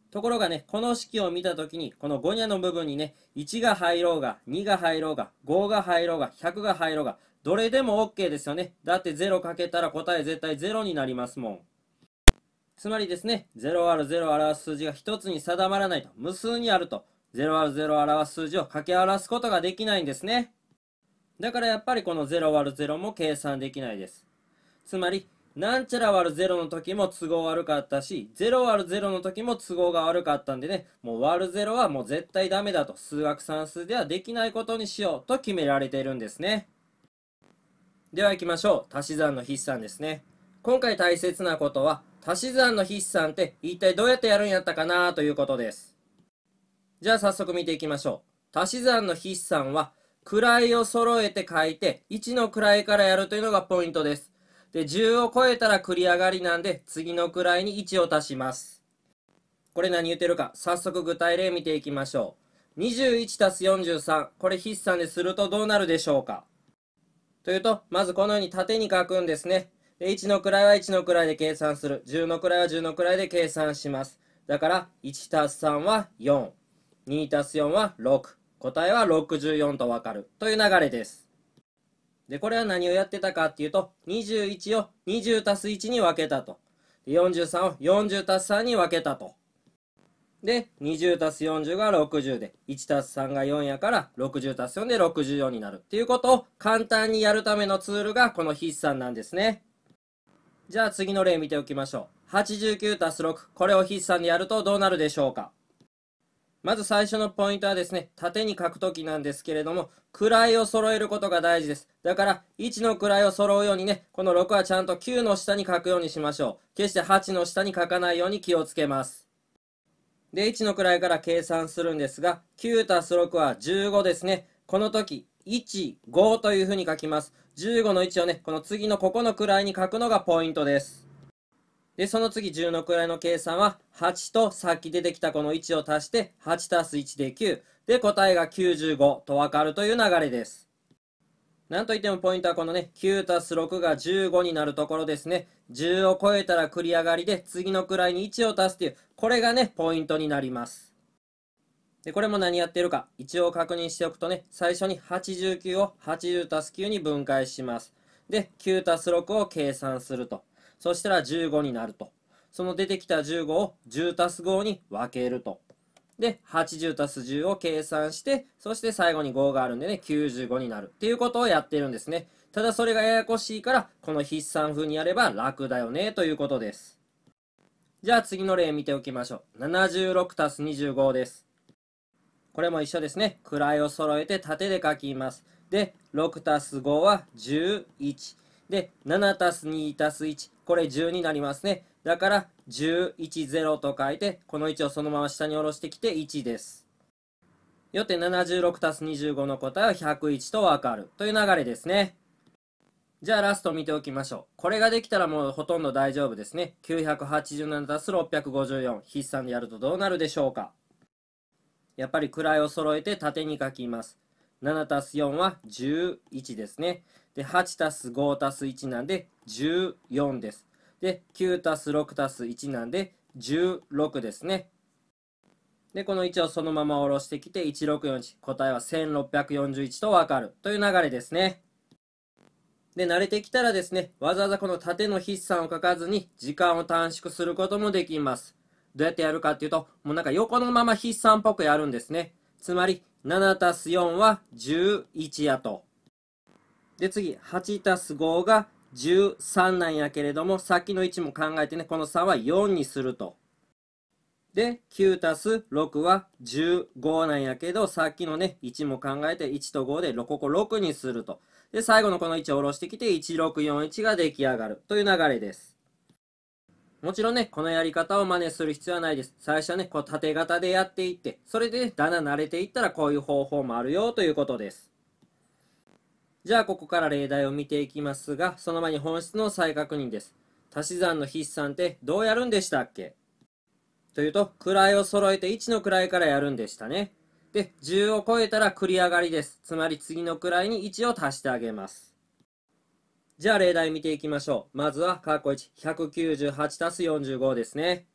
ところがね、この式を見たときに、このゴにゃの部分にね、1が入ろうが、2が入ろうが、5が入ろうが、100が入ろうが、どれでも OK ですよね。だって0かけたら答え絶対0になりますもん。つまりですね、0ある0を表す数字が1つに定まらないと、無数にあると、0ある0を表す数字を掛け表すことができないんですね。だからやっぱりこの0 ÷ 0も計算できないです。つまり、なんちゃら÷ 0の時も都合悪かったし、0 ÷ 0の時も都合が悪かったんでね、もう÷ 0はもう絶対ダメだと、数学算数ではできないことにしようと決められているんですね。では行きましょう。足し算の筆算ですね。今回大切なことは、足し算の筆算って一体どうやってやるんやったかなということです。じゃあ早速見ていきましょう。足し算の筆算は、位を揃えて書いて、1の位からやるというのがポイントです。で、10を超えたら繰り上がりなんで、次の位に1を足します。これ何言ってるか、早速具体例見ていきましょう。21たす43、これ筆算でするとどうなるでしょうかというと、まずこのように縦に書くんですね。で、1の位は1の位で計算する。10の位は10の位で計算します。だから、1たす3は4。2たす4は6。答えは64とわかるという流れです。で、これは何をやってたかっていうと、21を20す1に分けたと。で43を40す3に分けたと。で、20す40が60で、1す3が4やから、60す4で64になるっていうことを簡単にやるためのツールがこの筆算なんですね。じゃあ次の例見ておきましょう。89す6、これを筆算でやるとどうなるでしょうかまず最初のポイントはですね、縦に書くときなんですけれども、位を揃えることが大事です。だから、1の位を揃うようにね、この6はちゃんと9の下に書くようにしましょう。決して8の下に書かないように気をつけます。で、1の位から計算するんですが、9たす6は15ですね。この時、1、5というふうに書きます。15の位置をね、この次のここの位に書くのがポイントです。で、その次10位の計算は、8とさっき出てきたこの1を足して、8す1で9。で、答えが95とわかるという流れです。なんといってもポイントはこのね、9す6が15になるところですね。10を超えたら繰り上がりで、次の位に1を足すという、これがね、ポイントになります。で、これも何やってるか、一応確認しておくとね、最初に89を80す9に分解します。で、9す6を計算すると。そしたら15になると。その出てきた15を10たす5に分けると。で、80たす10を計算して、そして最後に5があるんでね、95になるっていうことをやってるんですね。ただそれがややこしいから、この筆算風にやれば楽だよね、ということです。じゃあ次の例見ておきましょう。76たす25です。これも一緒ですね。位を揃えて縦で書きます。で、6たす5は11。で、7たす2たす1、これ10になりますね。だから、1010と書いて、この1をそのまま下に下ろしてきて1です。よって76たす25の答えは101とわかるという流れですね。じゃあラスト見ておきましょう。これができたらもうほとんど大丈夫ですね。987たす654筆算でやるとどうなるでしょうかやっぱり位を揃えて縦に書きます。7たす4は11ですね。で、8たす5たす1なんで14です。で、9たす6たす1なんで16ですね。で、この1をそのまま下ろしてきて、1641、答えは1641とわかるという流れですね。で、慣れてきたらですね、わざわざこの縦の筆算を書かずに、時間を短縮することもできます。どうやってやるかっていうと、もうなんか横のまま筆算っぽくやるんですね。つまり、7たす4は11やと。で、次、8たす5が13なんやけれども、さっきの1も考えてね、この差は4にすると。で、9たす6は15なんやけど、さっきのね、1も考えて1と5で、ここ6にすると。で、最後のこの1を下ろしてきて、1641が出来上がるという流れです。もちろんね、このやり方を真似する必要はないです。最初はね、こう縦型でやっていって、それで、ね、だんだん慣れていったらこういう方法もあるよということです。じゃあここから例題を見ていきますが、その前に本質の再確認です。足し算の筆算ってどうやるんでしたっけというと、位を揃えて1の位からやるんでしたね。で、10を超えたら繰り上がりです。つまり次の位に1を足してあげます。じゃあ例題見ていきましょう。まずは、過去1、198たす45ですね。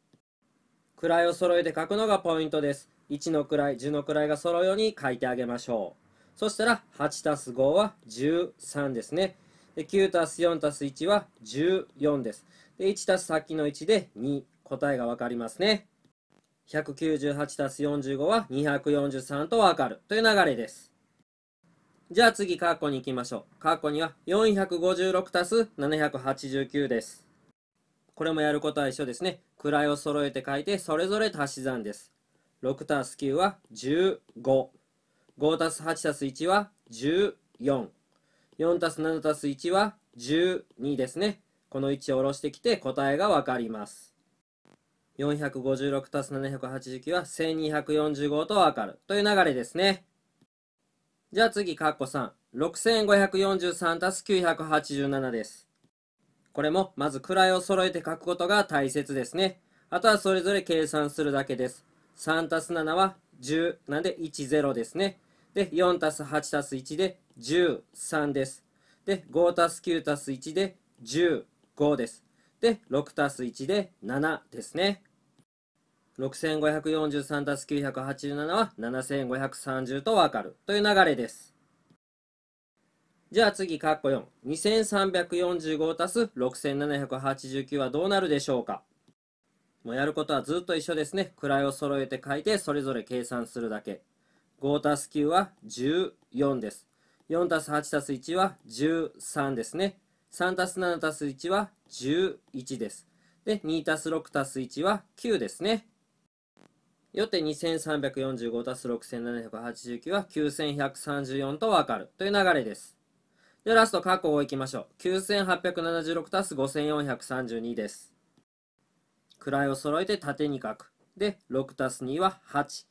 位を揃えて書くのがポイントです。1の位、10の位が揃うように書いてあげましょう。そしたら、8たす5は13ですね。で、9たす4たす1は14です。で、1たす先の1で2。答えがわかりますね。198たす45は243とわかるという流れです。じゃあ次、カッコに行きましょう。カッコには456たす789です。これもやることは一緒ですね。位を揃えて書いて、それぞれ足し算です。6たす9は15。5たす8たす1は14。4たす7たす1は12ですね。この位置を下ろしてきて答えがわかります。456たす789は1245とわかるという流れですね。じゃあ次、カッコ3。6543たす987です。これもまず位を揃えて書くことが大切ですね。あとはそれぞれ計算するだけです。3たす7は10なんで10ですね。で、4たす8たす1で13です。で、5たす9たす1で15です。で、6たす1で7ですね。6543たす987は7530とわかるという流れです。じゃあ次、カッコ4。2345たす6789はどうなるでしょうかもうやることはずっと一緒ですね。位を揃えて書いて、それぞれ計算するだけ。5たす9は14です。4たす8たす1は13ですね。3たす7たす1は11です。で、2たす6たす1は9ですね。よって2345たす6789は9134とわかるという流れです。ではラスト、括弧をいきましょう。9876たす5432です。位を揃えて縦に書く。で、6たす2は8。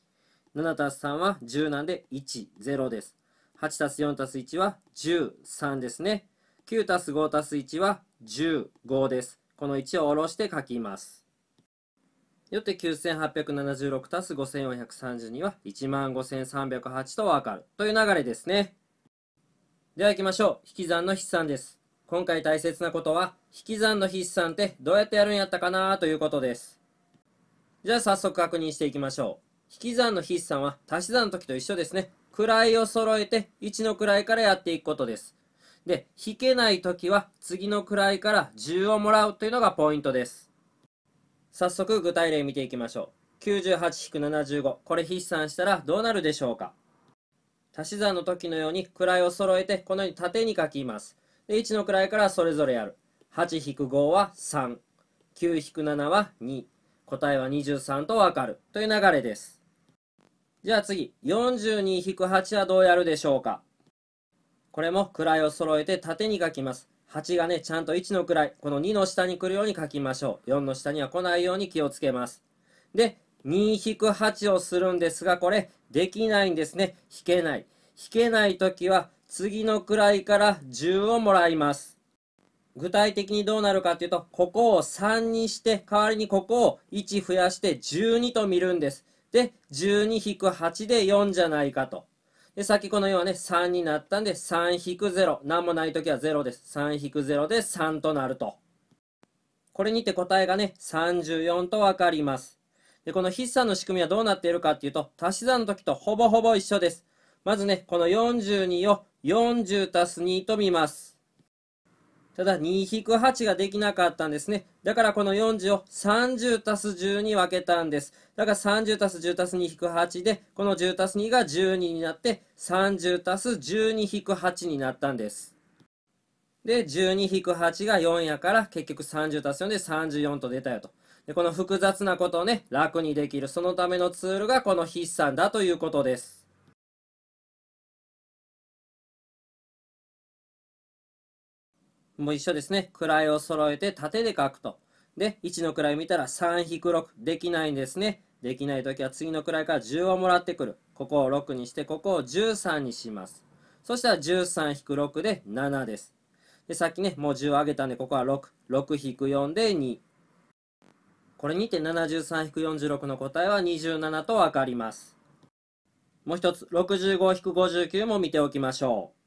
7たす3は10なんで1、0です。8たす4たす1は13ですね。9たす5たす1は15です。この1を下ろして書きます。よって9876たす5432は15308とわかるという流れですね。では行きましょう。引き算の筆算です。今回大切なことは、引き算の筆算ってどうやってやるんやったかなということです。じゃあ早速確認していきましょう。引き算の筆算は足し算の時と一緒ですね。位を揃えて1の位からやっていくことです。で、引けない時は次の位から10をもらうというのがポイントです。早速具体例見ていきましょう。98-75これ筆算したらどうなるでしょうか足し算の時のように位を揃えてこのように縦に書きます。で、1の位からそれぞれやる。8-5は3。9-7は2。答えは23とわかるという流れです。じゃあ次、42-8はどうやるでしょうかこれも位を揃えて縦に書きます。8がね、ちゃんと1の位、この2の下に来るように書きましょう。4の下には来ないように気をつけます。で、2-8をするんですが、これ、できないんですね。引けない。引けないときは、次の位から10をもらいます。具体的にどうなるかっていうと、ここを3にして、代わりにここを1増やして12と見るんです。で、12-8で4じゃないかと。で、さっきこのようね、3になったんで、3-0。何もないときは0です。3-0で3となると。これにて答えがね、34とわかります。で、この筆算の仕組みはどうなっているかっていうと、足し算の時とほぼほぼ一緒です。まずね、この42を40足す2と見ます。ただ2-8ができなかったんですね。だからこの40を30たす10に分けたんです。だから30たす10たす2-8で、この10たす2が12になって、30たす12-8になったんです。で、12-8が4やから、結局30たす4で34と出たよと。で、この複雑なことをね、楽にできる、そのためのツールがこの筆算だということです。もう一緒ですね。位を揃えて縦で書くと。で、1の位見たら3-6。できないんですね。できない時は次の位から10をもらってくる。ここを6にして、ここを13にします。そしたら13-6で7です。で、さっきね、もう10上げたんで、ここは6。6-4で2。これにて73-46の答えは27とわかります。もう一つ、65-59も見ておきましょう。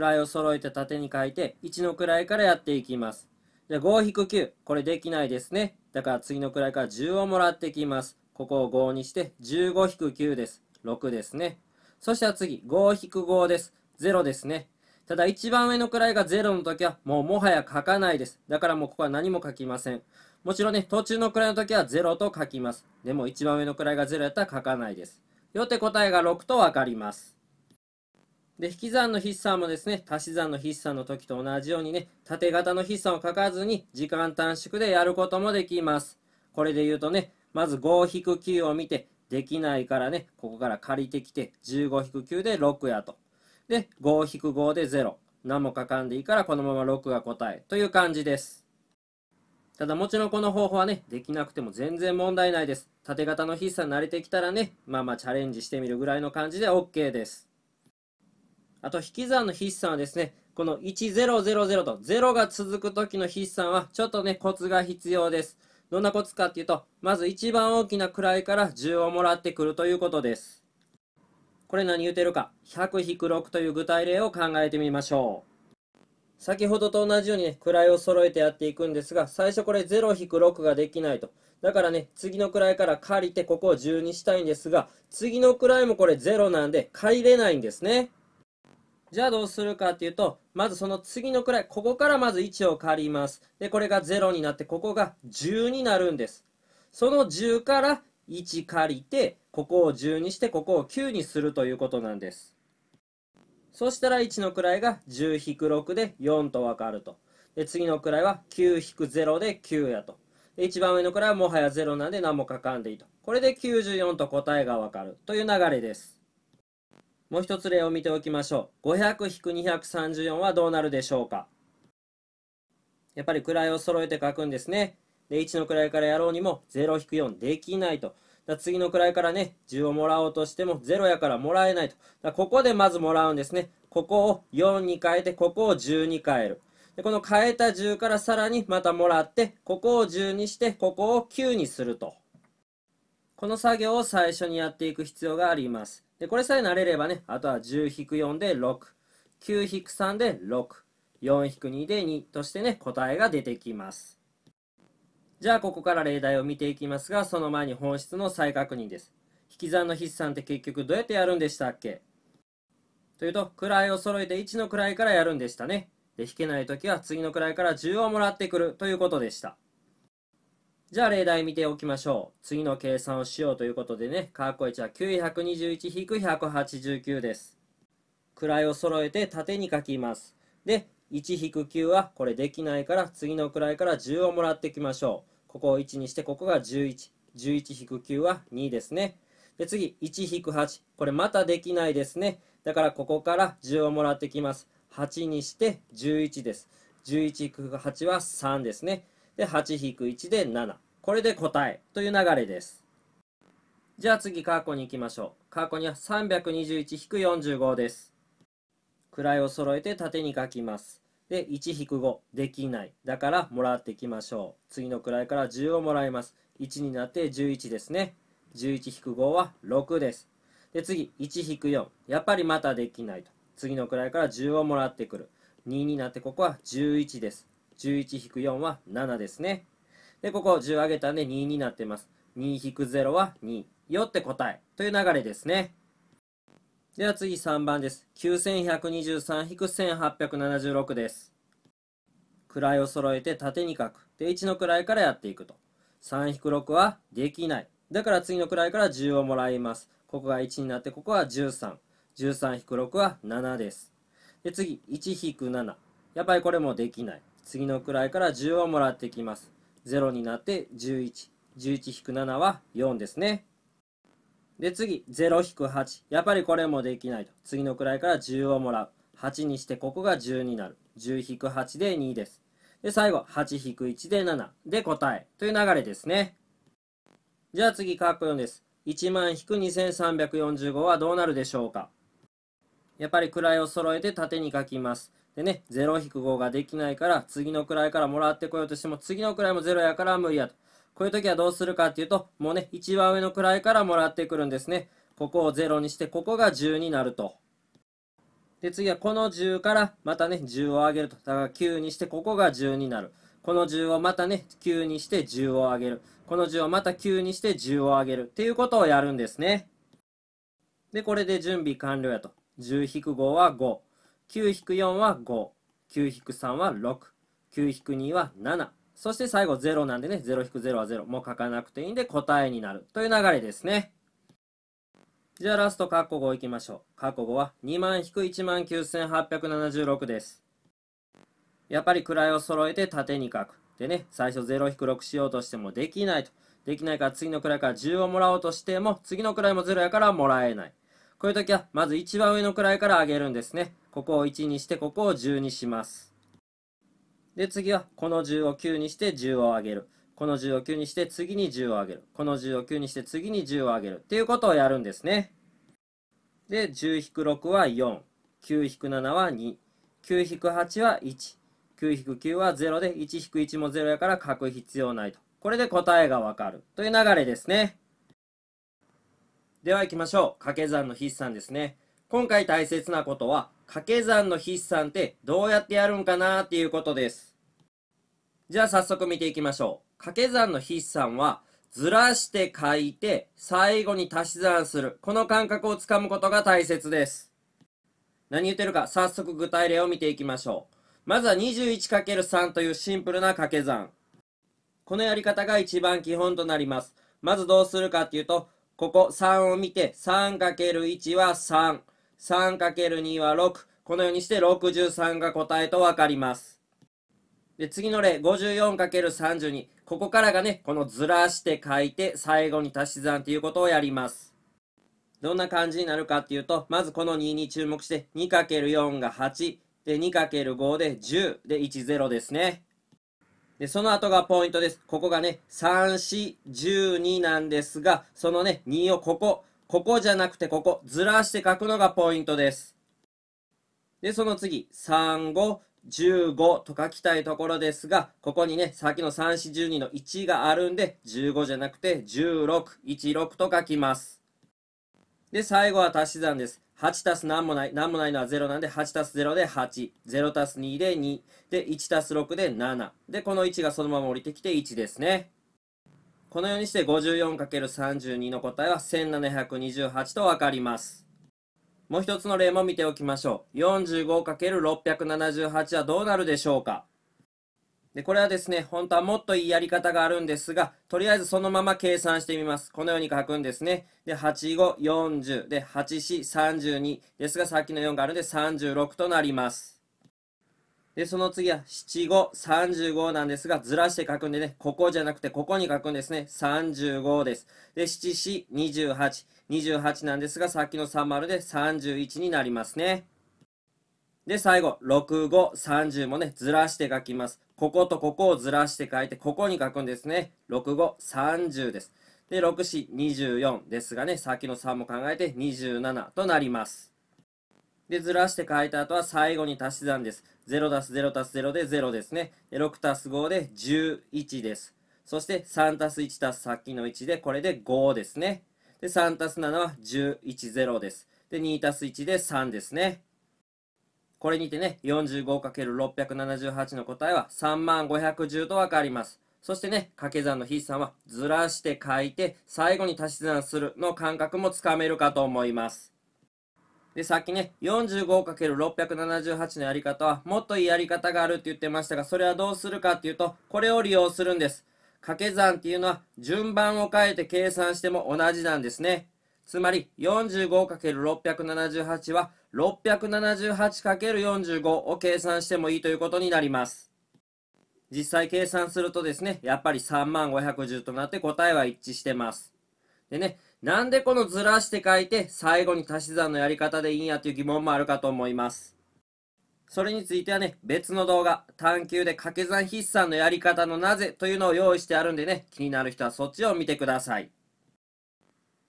位を揃えて縦に書いて、1の位からやっていきます。じゃあ5-9、これできないですね。だから次の位から10をもらってきます。ここを5にして、15-9です。6ですね。そしたら次、5-5です。0ですね。ただ一番上の位が0の時は、もうもはや書かないです。だからもうここは何も書きません。もちろんね、途中の位の時は0と書きます。でも一番上の位が0やったら書かないです。よって答えが6とわかります。で、引き算の筆算もですね、足し算の筆算の時と同じようにね、縦型の筆算を書かずに、時間短縮でやることもできます。これで言うとね、まず5-9を見て、できないからね、ここから借りてきて、15-9で6やと。で、5-5で0。何も書かんでいいから、このまま6が答え。という感じです。ただもちろんこの方法はね、できなくても全然問題ないです。縦型の筆算慣れてきたらね、まあまあチャレンジしてみるぐらいの感じで OK です。あと、引き算の筆算はですね、この1000と0が続く時の筆算は、ちょっとね、コツが必要です。どんなコツかっていうと、まず一番大きな位から10をもらってくるということです。これ何言うてるか、100-6という具体例を考えてみましょう。先ほどと同じようにね、位を揃えてやっていくんですが、最初これ0-6ができないと。だからね、次の位から借りてここを10にしたいんですが、次の位もこれ0なんで借りれないんですね。じゃあどうするかっていうと、まずその次の位、ここからまず1を借ります。で、これが0になって、ここが10になるんです。その10から1借りて、ここを10にして、ここを9にするということなんです。そしたら1の位が10-6で4と分かると。で、次の位は9-0で9やと。で、一番上の位はもはや0なんで何も書かんでいいと。これで94と答えが分かるという流れです。もう一つ例を見ておきましょう。500-234はどうなるでしょうかやっぱり位を揃えて書くんですね。で、1の位からやろうにも0-4できないと。だ次の位からね、10をもらおうとしても0やからもらえないと。だここでまずもらうんですね。ここを4に変えて、ここを10に変える。でこの変えた10からさらにまたもらって、ここを10にして、ここを9にすると。この作業を最初にやっていく必要があります。で、これさえ慣れればね、あとは10-4で6、9-3で6、4-2で2としてね、答えが出てきます。じゃあ、ここから例題を見ていきますが、その前に本質の再確認です。引き算の筆算って結局どうやってやるんでしたっけというと、位を揃えて1の位からやるんでしたね。で、引けない時は次の位から10をもらってくるということでした。じゃあ例題見ておきましょう。次の計算をしようということでね、カーコ1は921-189です。位を揃えて縦に書きます。で、1-9はこれできないから、次の位から10をもらっていきましょう。ここを1にして、ここが11。11-9は2ですね。で、次、1-8。これまたできないですね。だからここから10をもらってきます。8にして11です。11-8は3ですね。で、8-1で7。これで答えという流れです。じゃあ次、カーコに行きましょう。カーコには321-45です。位を揃えて縦に書きます。で、1-5できない。だからもらっていきましょう。次の位から10をもらいます。1になって11ですね。11-5は6です。で、次、1-4。やっぱりまたできないと。次の位から10をもらってくる。2になってここは11です。11-4は7ですね。で、ここ10上げたんで2になってます。2-0は2。よって答えという流れですね。では次3番です。9123-1876です。位を揃えて縦に書く。で、1の位からやっていくと。3-6はできない。だから次の位から10をもらいます。ここが1になって、ここは13。13-6は7です。で、次、1-7。やっぱりこれもできない。次の位から10をもらってきます。0になって11。11-7は4ですね。で、次、0-8。やっぱりこれもできないと。次の位から10をもらう。8にして、ここが10になる。10-8で2です。で、最後、8-1で7。で、答え。という流れですね。じゃあ次、カッコ4です。1万 -2345 はどうなるでしょうかやっぱり位を揃えて縦に書きます。でね、0-5ができないから、次の位からもらってこようとしても、次の位も0やから無理やと。こういう時はどうするかっていうと、もうね、一番上の位からもらってくるんですね。ここを0にして、ここが10になると。で、次はこの10から、またね、10を上げると。だから9にして、ここが10になる。この10をまたね、9にして10を上げる。この10をまた9にして10を上げる。っていうことをやるんですね。で、これで準備完了やと。10-5は5。9-4は5、9-3は6、9-2は7、そして最後0なんでね、0-0は0、もう書かなくていいんで答えになるという流れですね。じゃあラスト括弧5いきましょう。括弧5は2万引く1万9876です。やっぱり位を揃えて縦に書く。でね、最初0引く6しようとしてもできないと。できないから次の位から10をもらおうとしても、次の位も0やからもらえない。こういう時は、まず一番上の位から上げるんですね。ここを1にして、ここを10にします。で、次は、この10を9にして10を上げる。この10を9にして次に10を上げる。この10を9にして次に10を上げる。っていうことをやるんですね。で、10-6は4。9-7は2。9-8は1。9-9は0で、1-1も0やから書く必要ないと。これで答えがわかる。という流れですね。では行きましょう。掛け算の筆算ですね。今回大切なことは、掛け算の筆算ってどうやってやるんかなっていうことです。じゃあ早速見ていきましょう。掛け算の筆算は、ずらして書いて、最後に足し算する。この感覚をつかむことが大切です。何言ってるか、早速具体例を見ていきましょう。まずは 21×3 というシンプルな掛け算。このやり方が一番基本となります。まずどうするかっていうと、ここ3を見て、3×1 は3。3×2 は6。このようにして63が答えと分かります。で、次の例、54×32。ここからがね、このずらして書いて、最後に足し算ということをやります。どんな感じになるかっていうと、まずこの2に注目して、2×4 が8、で、2×5 で10、で、10ですね。で、その後がポイントです。ここがね、3、4、12なんですが、そのね、2をここ、ここじゃなくてここ、ずらして書くのがポイントです。で、その次、3、5、15と書きたいところですが、ここにね、さっきの3、4、12の1があるんで、15じゃなくて16、16と書きます。で、最後は足し算です。8たす何もない。何もないのは0なんで、8たす0で8。0たす2で2。で、1たす6で7。で、この1がそのまま降りてきて1ですね。このようにして 54×32 の答えは1728と分かります。もう一つの例も見ておきましょう。45×678 はどうなるでしょうかで、これはですね、本当はもっといいやり方があるんですが、とりあえずそのまま計算してみます。このように書くんですね。で、85、40、で、84、32ですが、さっきの4があるので36となります。で、その次は75、35なんですが、ずらして書くんでね、ここじゃなくてここに書くんですね。35です。で、7、4、28、28なんですが、さっきの3丸で31になりますね。で、最後、6、5、30もね、ずらして書きます。こことここをずらして書いて、ここに書くんですね。6、5、30です。で、6、4、24ですがね、先の3も考えて27となります。で、ずらして書いた後は最後に足し算です。0足す0足す0で0ですね。6足す5で11です。そして3足す1足すさっきの1で、これで5ですね。で、3足す7は11、0です。で、2足す1で3ですね。これにてね、45×678 の答えは3510万と分かります。そしてね、掛け算の筆算はずらして書いて、最後に足し算するの感覚もつかめるかと思います。で、さっきね、45×678 のやり方は、もっといいやり方があるって言ってましたが、それはどうするかっていうと、これを利用するんです。掛け算っていうのは、順番を変えて計算しても同じなんですね。つまり、45×678 は、678×45 を計算してもいいということになります。実際計算するとですね、やっぱり3万510となって答えは一致してます。でね、なんでこのずらして書いて最後に足し算のやり方でいいんやという疑問もあるかと思います。それについてはね、別の動画、探求で掛け算筆算のやり方のなぜというのを用意してあるんでね、気になる人はそっちを見てください。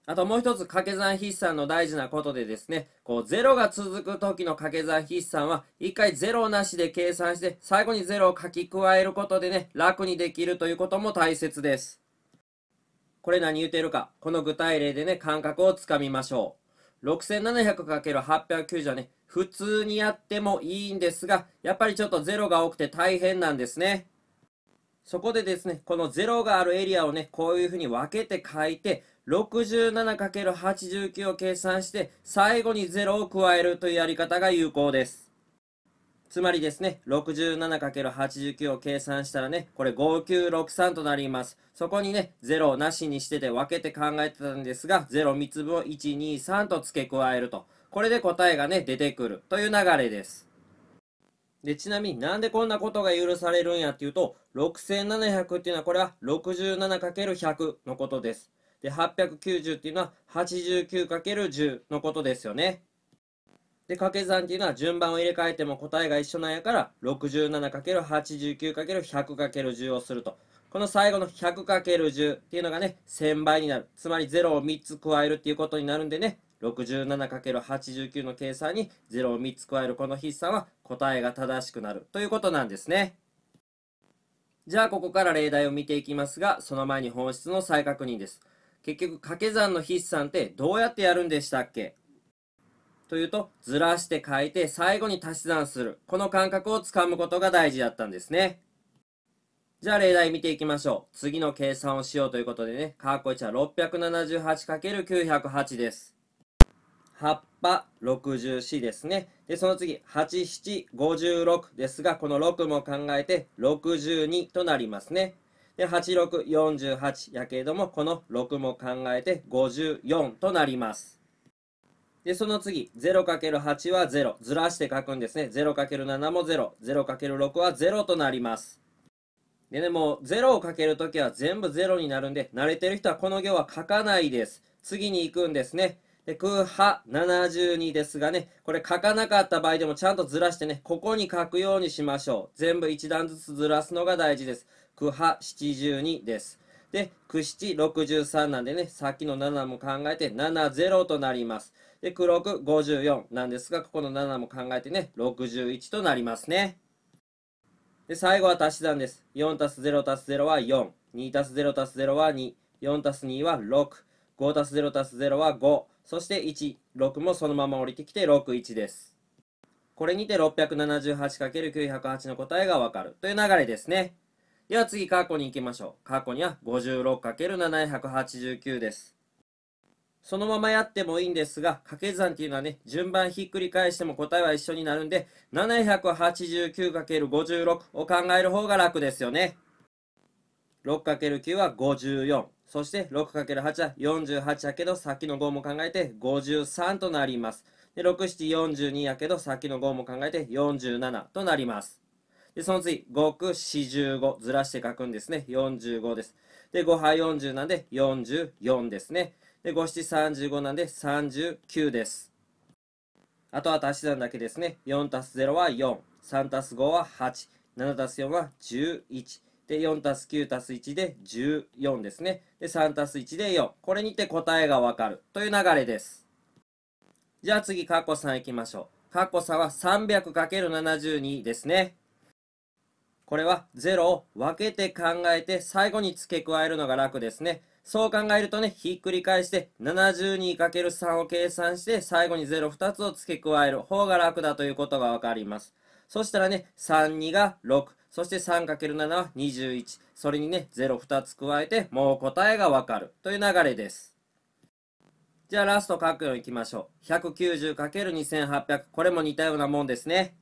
あともう一つ掛け算筆算の大事なことでですね、こう0が続く時の掛け算筆算は一回0なしで計算して最後に0を書き加えることでね、楽にできるということも大切です。これ何言ってるか、この具体例でね、感覚をつかみましょう。6700×890 はね、普通にやってもいいんですが、やっぱりちょっと0が多くて大変なんですね。そこでですね、この0があるエリアをね、こういうふうに分けて書いて、67×89 を計算して、最後に0を加えるというやり方が有効です。つまりですね、67×89 を計算したらね、これ5963となります。そこにね、0をなしにしてて分けて考えてたんですが、0三つ分を123と付け加えると。これで答えがね、出てくるという流れです。で、ちなみになんでこんなことが許されるんやっていうと、6700っていうのはこれは 67×100 のことです。で、890っていうのは 89×10 のことですよね。で、掛け算っていうのは順番を入れ替えても答えが一緒なんやから、67×89×100×10 をすると。この最後の 100×10 っていうのがね、1000倍になる。つまり0を3つ加えるっていうことになるんでね、67×89 の計算に0を3つ加えるこの筆算は答えが正しくなるということなんですね。じゃあここから例題を見ていきますが、その前に本質の再確認です。結局掛け算の筆算ってどうやってやるんでしたっけというと、ずらして書いて最後に足し算する。この感覚をつかむことが大事だったんですね。じゃあ例題見ていきましょう。次の計算をしようということでね、カーコ1は 678×908 です。葉っぱ 64C ですね。で、その次、8、7、56ですが、この6も考えて62となりますね。で、86、48やけれども、この6も考えて54となります。で、その次、0×8 は0。ずらして書くんですね。0×7 も0。0×6 は0となります。でね、もう0をかけるときは全部0になるんで、慣れてる人はこの行は書かないです。次に行くんですね。で、空波72ですがね、これ書かなかった場合でもちゃんとずらしてね、ここに書くようにしましょう。全部1段ずつずらすのが大事です。空波72です。で、空七63なんでね、さっきの7も考えて70となります。で、黒く54なんですが、ここの7も考えてね、61となりますね。で、最後は足し算です。4たす0たす0は4。2たす0たす0は2。4たす2は6。5たす0たす0は5。そして1、6もそのまま降りてきて6、1です。これにて 678×908 の答えがわかるという流れですね。では次、カーコに行きましょう。カーコには 56×789 です。そのままやってもいいんですが、掛け算っていうのはね、順番ひっくり返しても答えは一緒になるんで、789×56 を考える方が楽ですよね。6×9 は54そして 6×8 は48やけどさっきの5も考えて53となりますで6742やけどさっきの5も考えて47となりますでその次5945ずらして書くんですね45ですで5杯40なんで44ですねで5735なんで39ですあとは足し算だけですね4足す0は43足す5は87足す4は11で、4たす9たす1で14ですね。で、3たす1で4。これにて答えがわかるという流れです。じゃあ次、カッコ3いきましょう。カッコ3は 300×72 ですね。これは0を分けて考えて最後に付け加えるのが楽ですね。そう考えるとね、ひっくり返して 72×3 を計算して最後に02つを付け加える方が楽だということがわかります。そしたらね、32が6。そして 3×7 は21。それにね、02つ加えて、もう答えがわかる。という流れです。じゃあラスト書くようにいきましょう。190×2800。これも似たようなもんですね。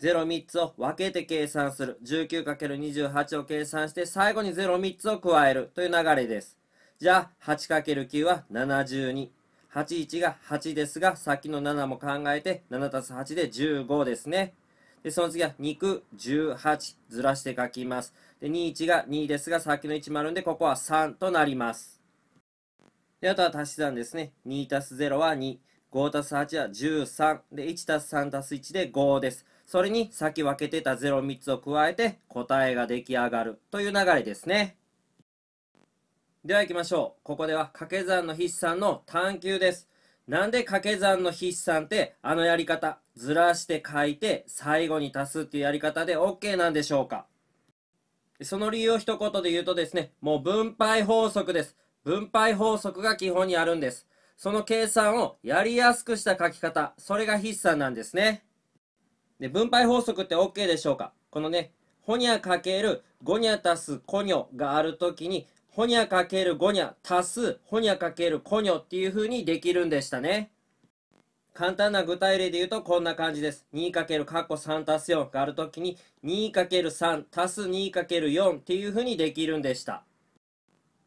03つを分けて計算する。19×28 を計算して、最後に03つを加える。という流れです。じゃあ 8×9 は72。81が8ですが、さっきの7も考えて、7 8で15ですね。で、その次は肉18ずらして書きます。で、21が2ですが、先の1もあるんで、ここは3となります。で、あとは足し算ですね。2たす0は2。5たす8は13。で、1たす3たす1で5です。それに先分けてた03つを加えて答えが出来上がるという流れですね。では行きましょう。ここでは掛け算の筆算の探求です。なんで掛け算の筆算ってあのやり方ずらして書いて最後に足すっていうやり方で OK なんでしょうかその理由を一言で言うとですね、もう分配法則です。分配法則が基本にあるんです。その計算をやりやすくした書き方、それが筆算なんですね。で、分配法則って OK でしょうかこのね、ほにゃかけるごにゃ足すコニョがあるときに、ほにゃかけるごにゃ足すほにゃかけるコニョっていう風にできるんでしたね。簡単な具体例で言うとこんな感じです。2× かっこ3足す4があるときに 2×3 足す 2×4 っていうふうにできるんでした。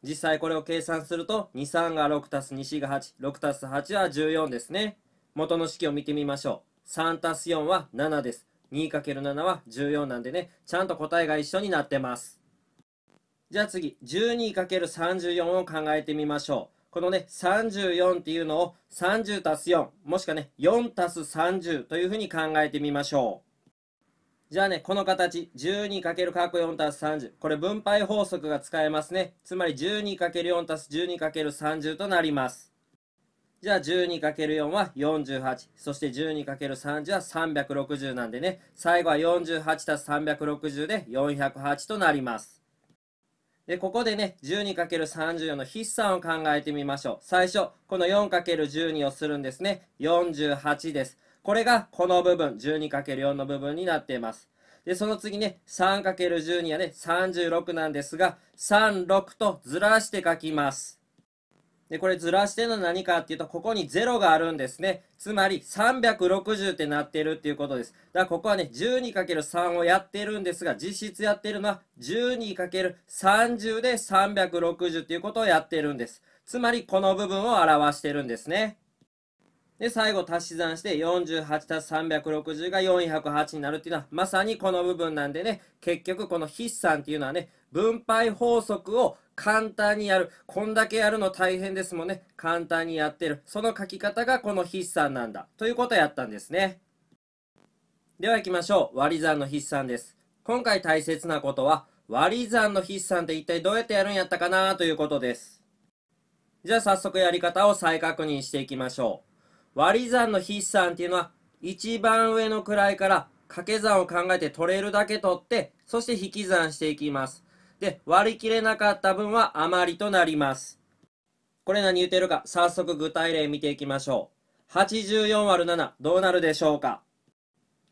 実際これを計算すると23が6足す24が86足す8は14ですね。元の式を見てみましょう。3足す4は7です。2×7 は14なんでね、ちゃんと答えが一緒になってます。じゃあ次、12×34 を考えてみましょう。このね、34っていうのを30たす4、もしくはね、4たす30というふうに考えてみましょう。じゃあね、この形、12× 4たす30。これ分配法則が使えますね。つまり 12×4 たす 12×30 となります。じゃあ 12×4 は48。そして 12×30 は360なんでね、最後は48たす360で408となります。で、ここでね、12×34 の筆算を考えてみましょう。最初、この 4×12 をするんですね。48です。これがこの部分、12×4 の部分になっています。で、その次ね、3×12 はね、36なんですが、36とずらして書きます。で、これずらしての何かっていうと、ここに0があるんですね。つまり、360ってなってるっていうことです。だからここはね、12×3 をやってるんですが、実質やってるのは 12×30 で360っていうことをやってるんです。つまり、この部分を表してるんですね。で、最後足し算して48たす360が408になるっていうのは、まさにこの部分なんでね、結局この筆算っていうのはね、分配法則を簡単にやる。こんだけやるの大変ですもんね。簡単にやってる。その書き方がこの筆算なんだ。ということをやったんですね。では行きましょう。割り算の筆算です。今回大切なことは、割り算の筆算って一体どうやってやるんやったかなということです。じゃあ早速やり方を再確認していきましょう。割り算の筆算っていうのは、一番上の位から掛け算を考えて取れるだけ取って、そして引き算していきます。で、割り切れなかった分は余りとなります。これ何言ってるか、早速具体例見ていきましょう。84÷7 どうなるでしょうか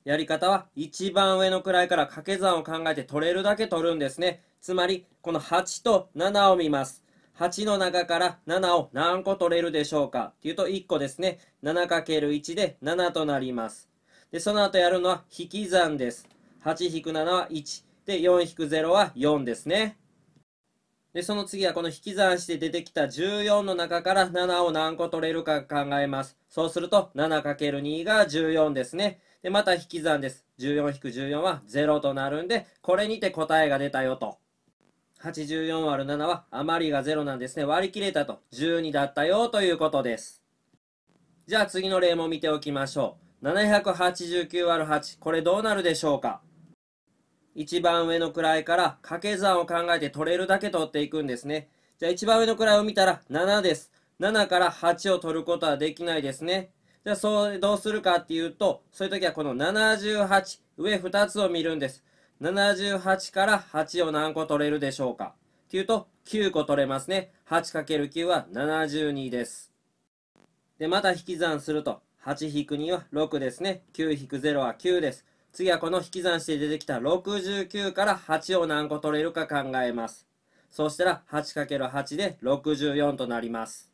やり方は一番上の位から掛け算を考えて取れるだけ取るんですね。つまり、この8と7を見ます。8の中から7を何個取れるでしょうかっていうと1個ですね。7×1 で7となります。で、その後やるのは引き算です。8-7は1。で、4-0は4ですね。で、その次はこの引き算して出てきた14の中から7を何個取れるか考えます。そうすると 7×2 が14ですね。で、また引き算です。14-14は0となるんで、これにて答えが出たよと。84÷7 は余りが0なんですね。割り切れたと。12だったよということです。じゃあ次の例も見ておきましょう。789÷8。これどうなるでしょうか一番上の位から掛け算を考えて取れるだけ取っていくんですね。じゃあ一番上の位を見たら7です。7から8を取ることはできないですね。じゃあそう、どうするかっていうと、そういう時はこの78、上2つを見るんです。78から8を何個取れるでしょうかっていうと9個取れますね。8×9 は72です。で、また引き算すると、8-2は6ですね。9-0は9です。次はこの引き算して出てきた69から8を何個取れるか考えます。そしたら 8×8 で64となります。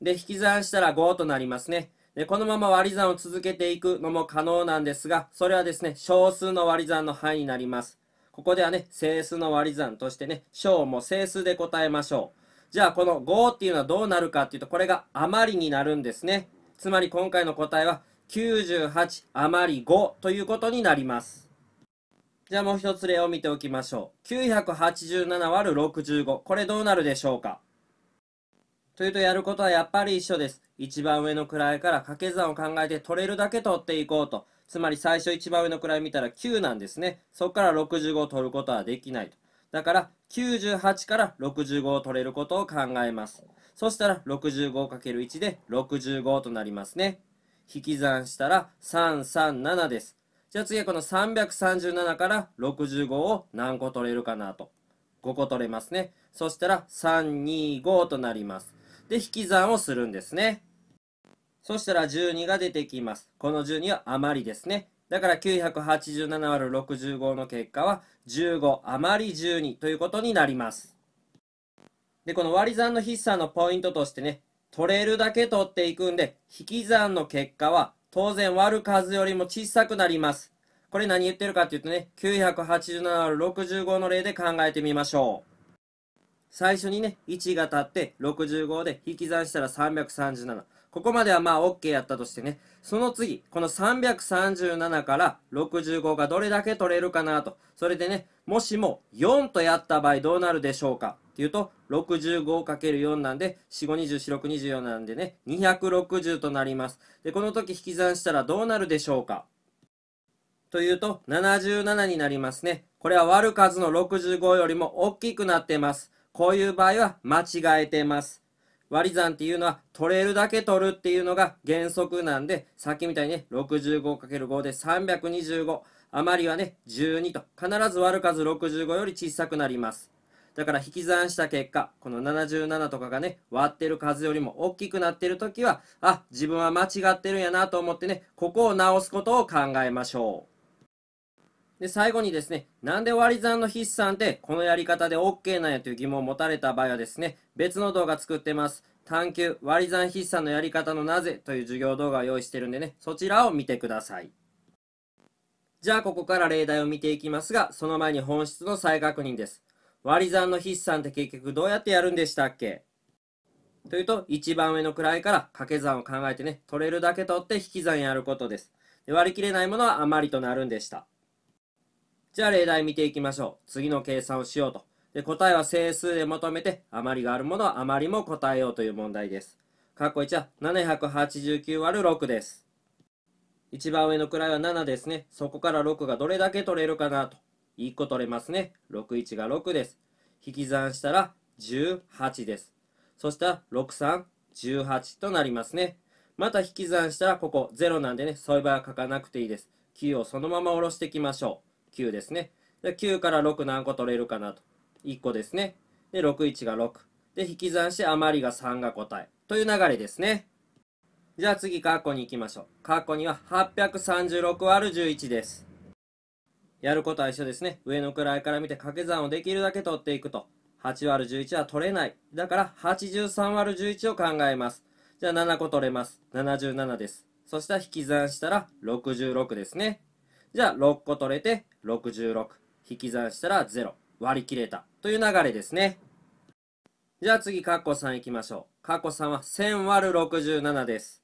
で、引き算したら5となりますね。このまま割り算を続けていくのも可能なんですが、それはですね、小数の割り算の範囲になります。ここではね、整数の割り算としてね、小も整数で答えましょう。じゃあ、この5っていうのはどうなるかっていうと、これが余りになるんですね。つまり今回の答えは、98余り5ということになります。じゃあもう一つ例を見ておきましょう。987÷65。これどうなるでしょうかというとやることはやっぱり一緒です。一番上の位から掛け算を考えて取れるだけ取っていこうと。つまり最初一番上の位見たら9なんですね。そこから65を取ることはできないと。だから98から65を取れることを考えます。そしたら 65×1 で65となりますね。引き算したら337です。じゃあ次はこの337から65を何個取れるかなと。5個取れますね。そしたら325となります。で、引き算をするんですね。そしたら12が出てきます。この12は余りですね。だから987 ÷ 65の結果は15余り12ということになります。で、この割り算の筆算のポイントとしてね、取れるだけ取っていくんで、引き算の結果は当然割る数よりも小さくなります。これ何言ってるかっていうとね、987 ÷ 65の例で考えてみましょう。最初にね、1が立って65で引き算したら337。ここまではまあ OK やったとしてね、その次、この337から65がどれだけ取れるかなと。それでね、もしも4とやった場合どうなるでしょうかっていうと、65×4 なんで、4、5、20、4、6、24なんでね、260となります。で、この時引き算したらどうなるでしょうかというと、77になりますね。これは割る数の65よりも大きくなってます。こういう場合は間違えてます。割り算っていうのは取れるだけ取るっていうのが原則なんで、さっきみたいにね、65×5 で325、余りはね、12と、必ず割る数65より小さくなります。だから引き算した結果、この77とかがね、割ってる数よりも大きくなってる時は、あ、自分は間違ってるんやなと思ってね、ここを直すことを考えましょう。で、最後にですね、なんで割り算の筆算ってこのやり方で OK なんやという疑問を持たれた場合はですね、別の動画作ってます。探求割り算筆算のやり方のなぜという授業動画を用意してるんでね、そちらを見てください。じゃあここから例題を見ていきますが、その前に本質の再確認です。割り算の筆算って結局どうやってやるんでしたっけというと、一番上の位から掛け算を考えてね、取れるだけ取って引き算やることです。で割り切れないものは余りとなるんでした。じゃあ例題見ていきましょう。次の計算をしようと。で答えは整数で求めて余りがあるものは余りも答えようという問題です。括弧1は 789÷6 です。一番上の位は7ですね。そこから6がどれだけ取れるかなと。1個取れますね。61が6です。引き算したら18です。そしたら63、18となりますね。また引き算したらここ0なんでね、そういう場合は書かなくていいです。9をそのまま下ろしていきましょう。9ですね。で9から6何個取れるかなと。1個ですね。で、6、1が6。で、引き算して余りが3が答え。という流れですね。じゃあ次、カッコに行きましょう。カッコには836割る11です。やることは一緒ですね。上の位から見て掛け算をできるだけ取っていくと。8割る11は取れない。だから83割る11を考えます。じゃあ7個取れます。77です。そしたら引き算したら66ですね。じゃあ6個取れて66引き算したら0割り切れたという流れですねじゃあ次カッコ3いきましょうカッコ3は1000割る67です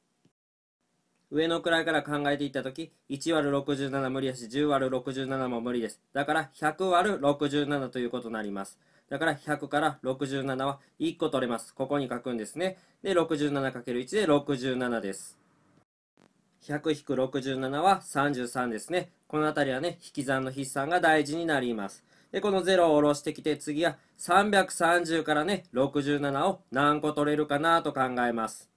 上の位から考えていった時1割る67無理やし10割る67も無理ですだから100割る67ということになりますだから100から67は1個取れますここに書くんですねで 67×1 で67です100-67は33ですね。この辺りはね、引き算の筆算が大事になります。で、この0を下ろしてきて、次は330からね、67を何個取れるかなと考えます。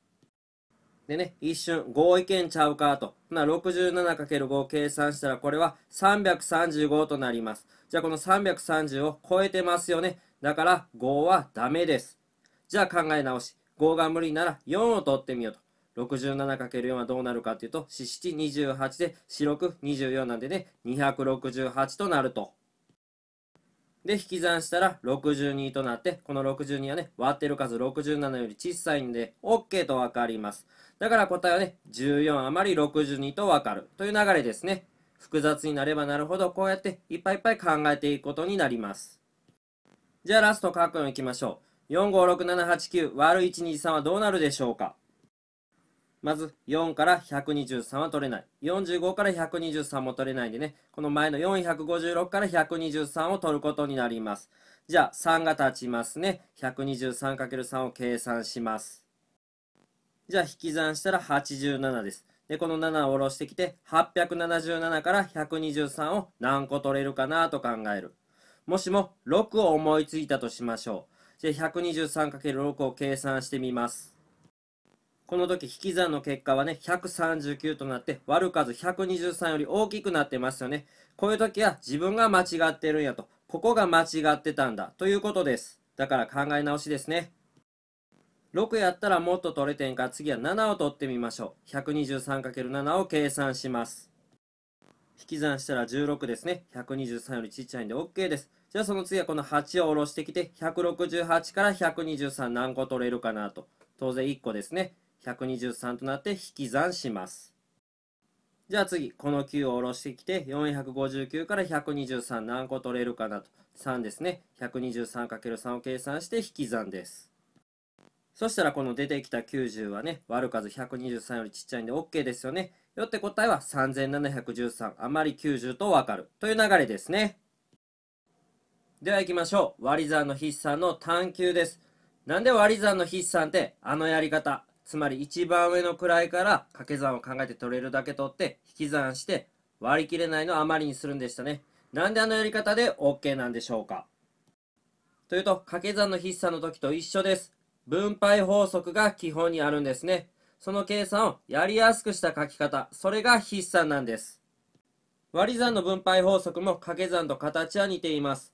でね、一瞬5意見ちゃうかと。な、67×5 を計算したら、これは335となります。じゃあ、この330を超えてますよね。だから、5はダメです。じゃあ、考え直し。5が無理なら4を取ってみようと。67×4 はどうなるかっていうと、四七28で、四六24なんでね、268となると。で、引き算したら62となって、この62はね、割ってる数67より小さいんで、OK と分かります。だから答えはね、14余り62と分かるという流れですね。複雑になればなるほど、こうやっていっぱいいっぱい考えていくことになります。じゃあラスト書くのいきましょう。456789123はどうなるでしょうかまず4から123は取れない。45から123も取れないんでね、この前の456から123を取ることになります。じゃあ3が立ちますね。123×3 を計算します。じゃあ引き算したら87です。で、この7を下ろしてきて、877から123を何個取れるかなと考える。もしも6を思いついたとしましょう。じゃあ 123×6 を計算してみます。この時引き算の結果はね、139となって、割る数123より大きくなってますよね。こういう時は自分が間違ってるんやと、ここが間違ってたんだということです。だから考え直しですね。6やったらもっと取れてんか次は7を取ってみましょう 123×7 を計算します引き算したら16ですね123よりちっちゃいんで OK ですじゃあその次はこの8を下ろしてきて168から123何個取れるかなと当然1個ですね123となって引き算します。じゃあ次、この9を下ろしてきて、459から123何個取れるかなと。3ですね。123×3 を計算して引き算です。そしたらこの出てきた90はね、割る数123よりちっちゃいんで OK ですよね。よって答えは3713、あまり90とわかる。という流れですね。では行きましょう。割り算の筆算の探求です。なんで割り算の筆算って、あのやり方、つまり一番上の位から掛け算を考えて取れるだけ取って引き算して割り切れないの余りにするんでしたね。なんであのやり方で OK なんでしょうかというと掛け算の筆算の時と一緒です。分配法則が基本にあるんですね。その計算をやりやすくした書き方、それが筆算なんです。割り算の分配法則も掛け算と形は似ています。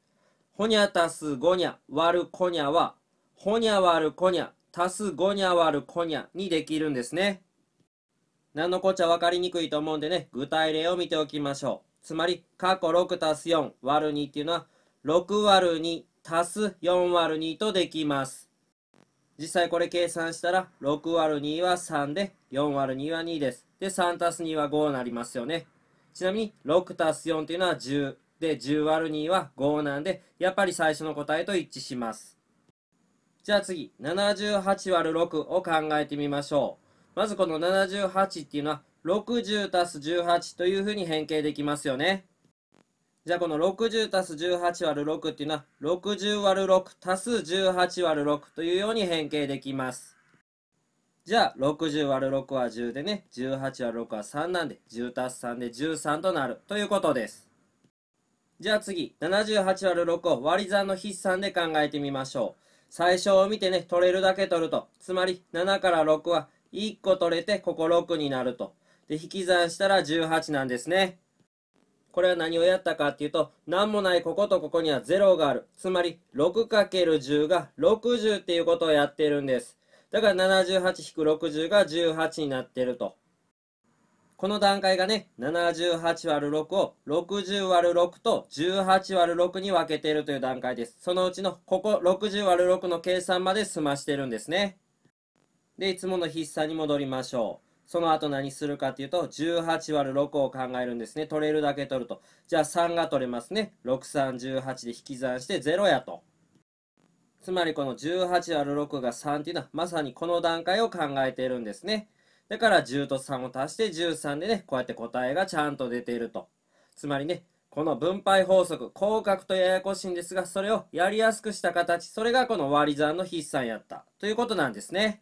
ほにゃ足すごにゃ割るこにゃは、ほにゃ割るこにゃ足す5に割るこにゃにできるんですね。何のこっちゃ分かりにくいと思うんでね、具体例を見ておきましょう。つまり、過去6足す4割る2っていうのは、6割る2足す4割る2とできます。実際これ計算したら、6割る2は3で、4割る2は2です。で、3足す2は5になりますよね。ちなみに、6足す4っていうのは10。で、10割る2は5なんで、やっぱり最初の答えと一致します。じゃあ次、78 ÷ 6を考えてみましょう。まずこの78っていうのは、60たす18というふうに変形できますよね。じゃあこの60たす18割る6っていうのは、60割る6たす18割る6というように変形できます。じゃあ60割る6は10でね、18割る6は3なんで、10たす3で13となるということです。じゃあ次、78割る6を割り算の筆算で考えてみましょう。最初を見てね、取れるだけ取ると。つまり、7から6は1個取れて、ここ6になると。で、引き算したら18なんですね。これは何をやったかっていうと、何もないこことここには0がある。つまり、6×10 が60っていうことをやってるんです。だから78-60が18になってると。この段階がね、78÷6 を 60÷6 と 18÷6 に分けているという段階です。そのうちのここ 60÷6 の計算まで済ましてるんですね。で、いつもの筆算に戻りましょう。その後何するかっていうと、18÷6 を考えるんですね。取れるだけ取ると。じゃあ3が取れますね。6318で引き算して0やと。つまりこの 18÷6 が3っていうのは、まさにこの段階を考えているんですね。だから10と3を足して13でね、こうやって答えがちゃんと出ていると。つまりね、この分配法則、広角とややこしいんですが、それをやりやすくした形、それがこの割り算の筆算やったということなんですね。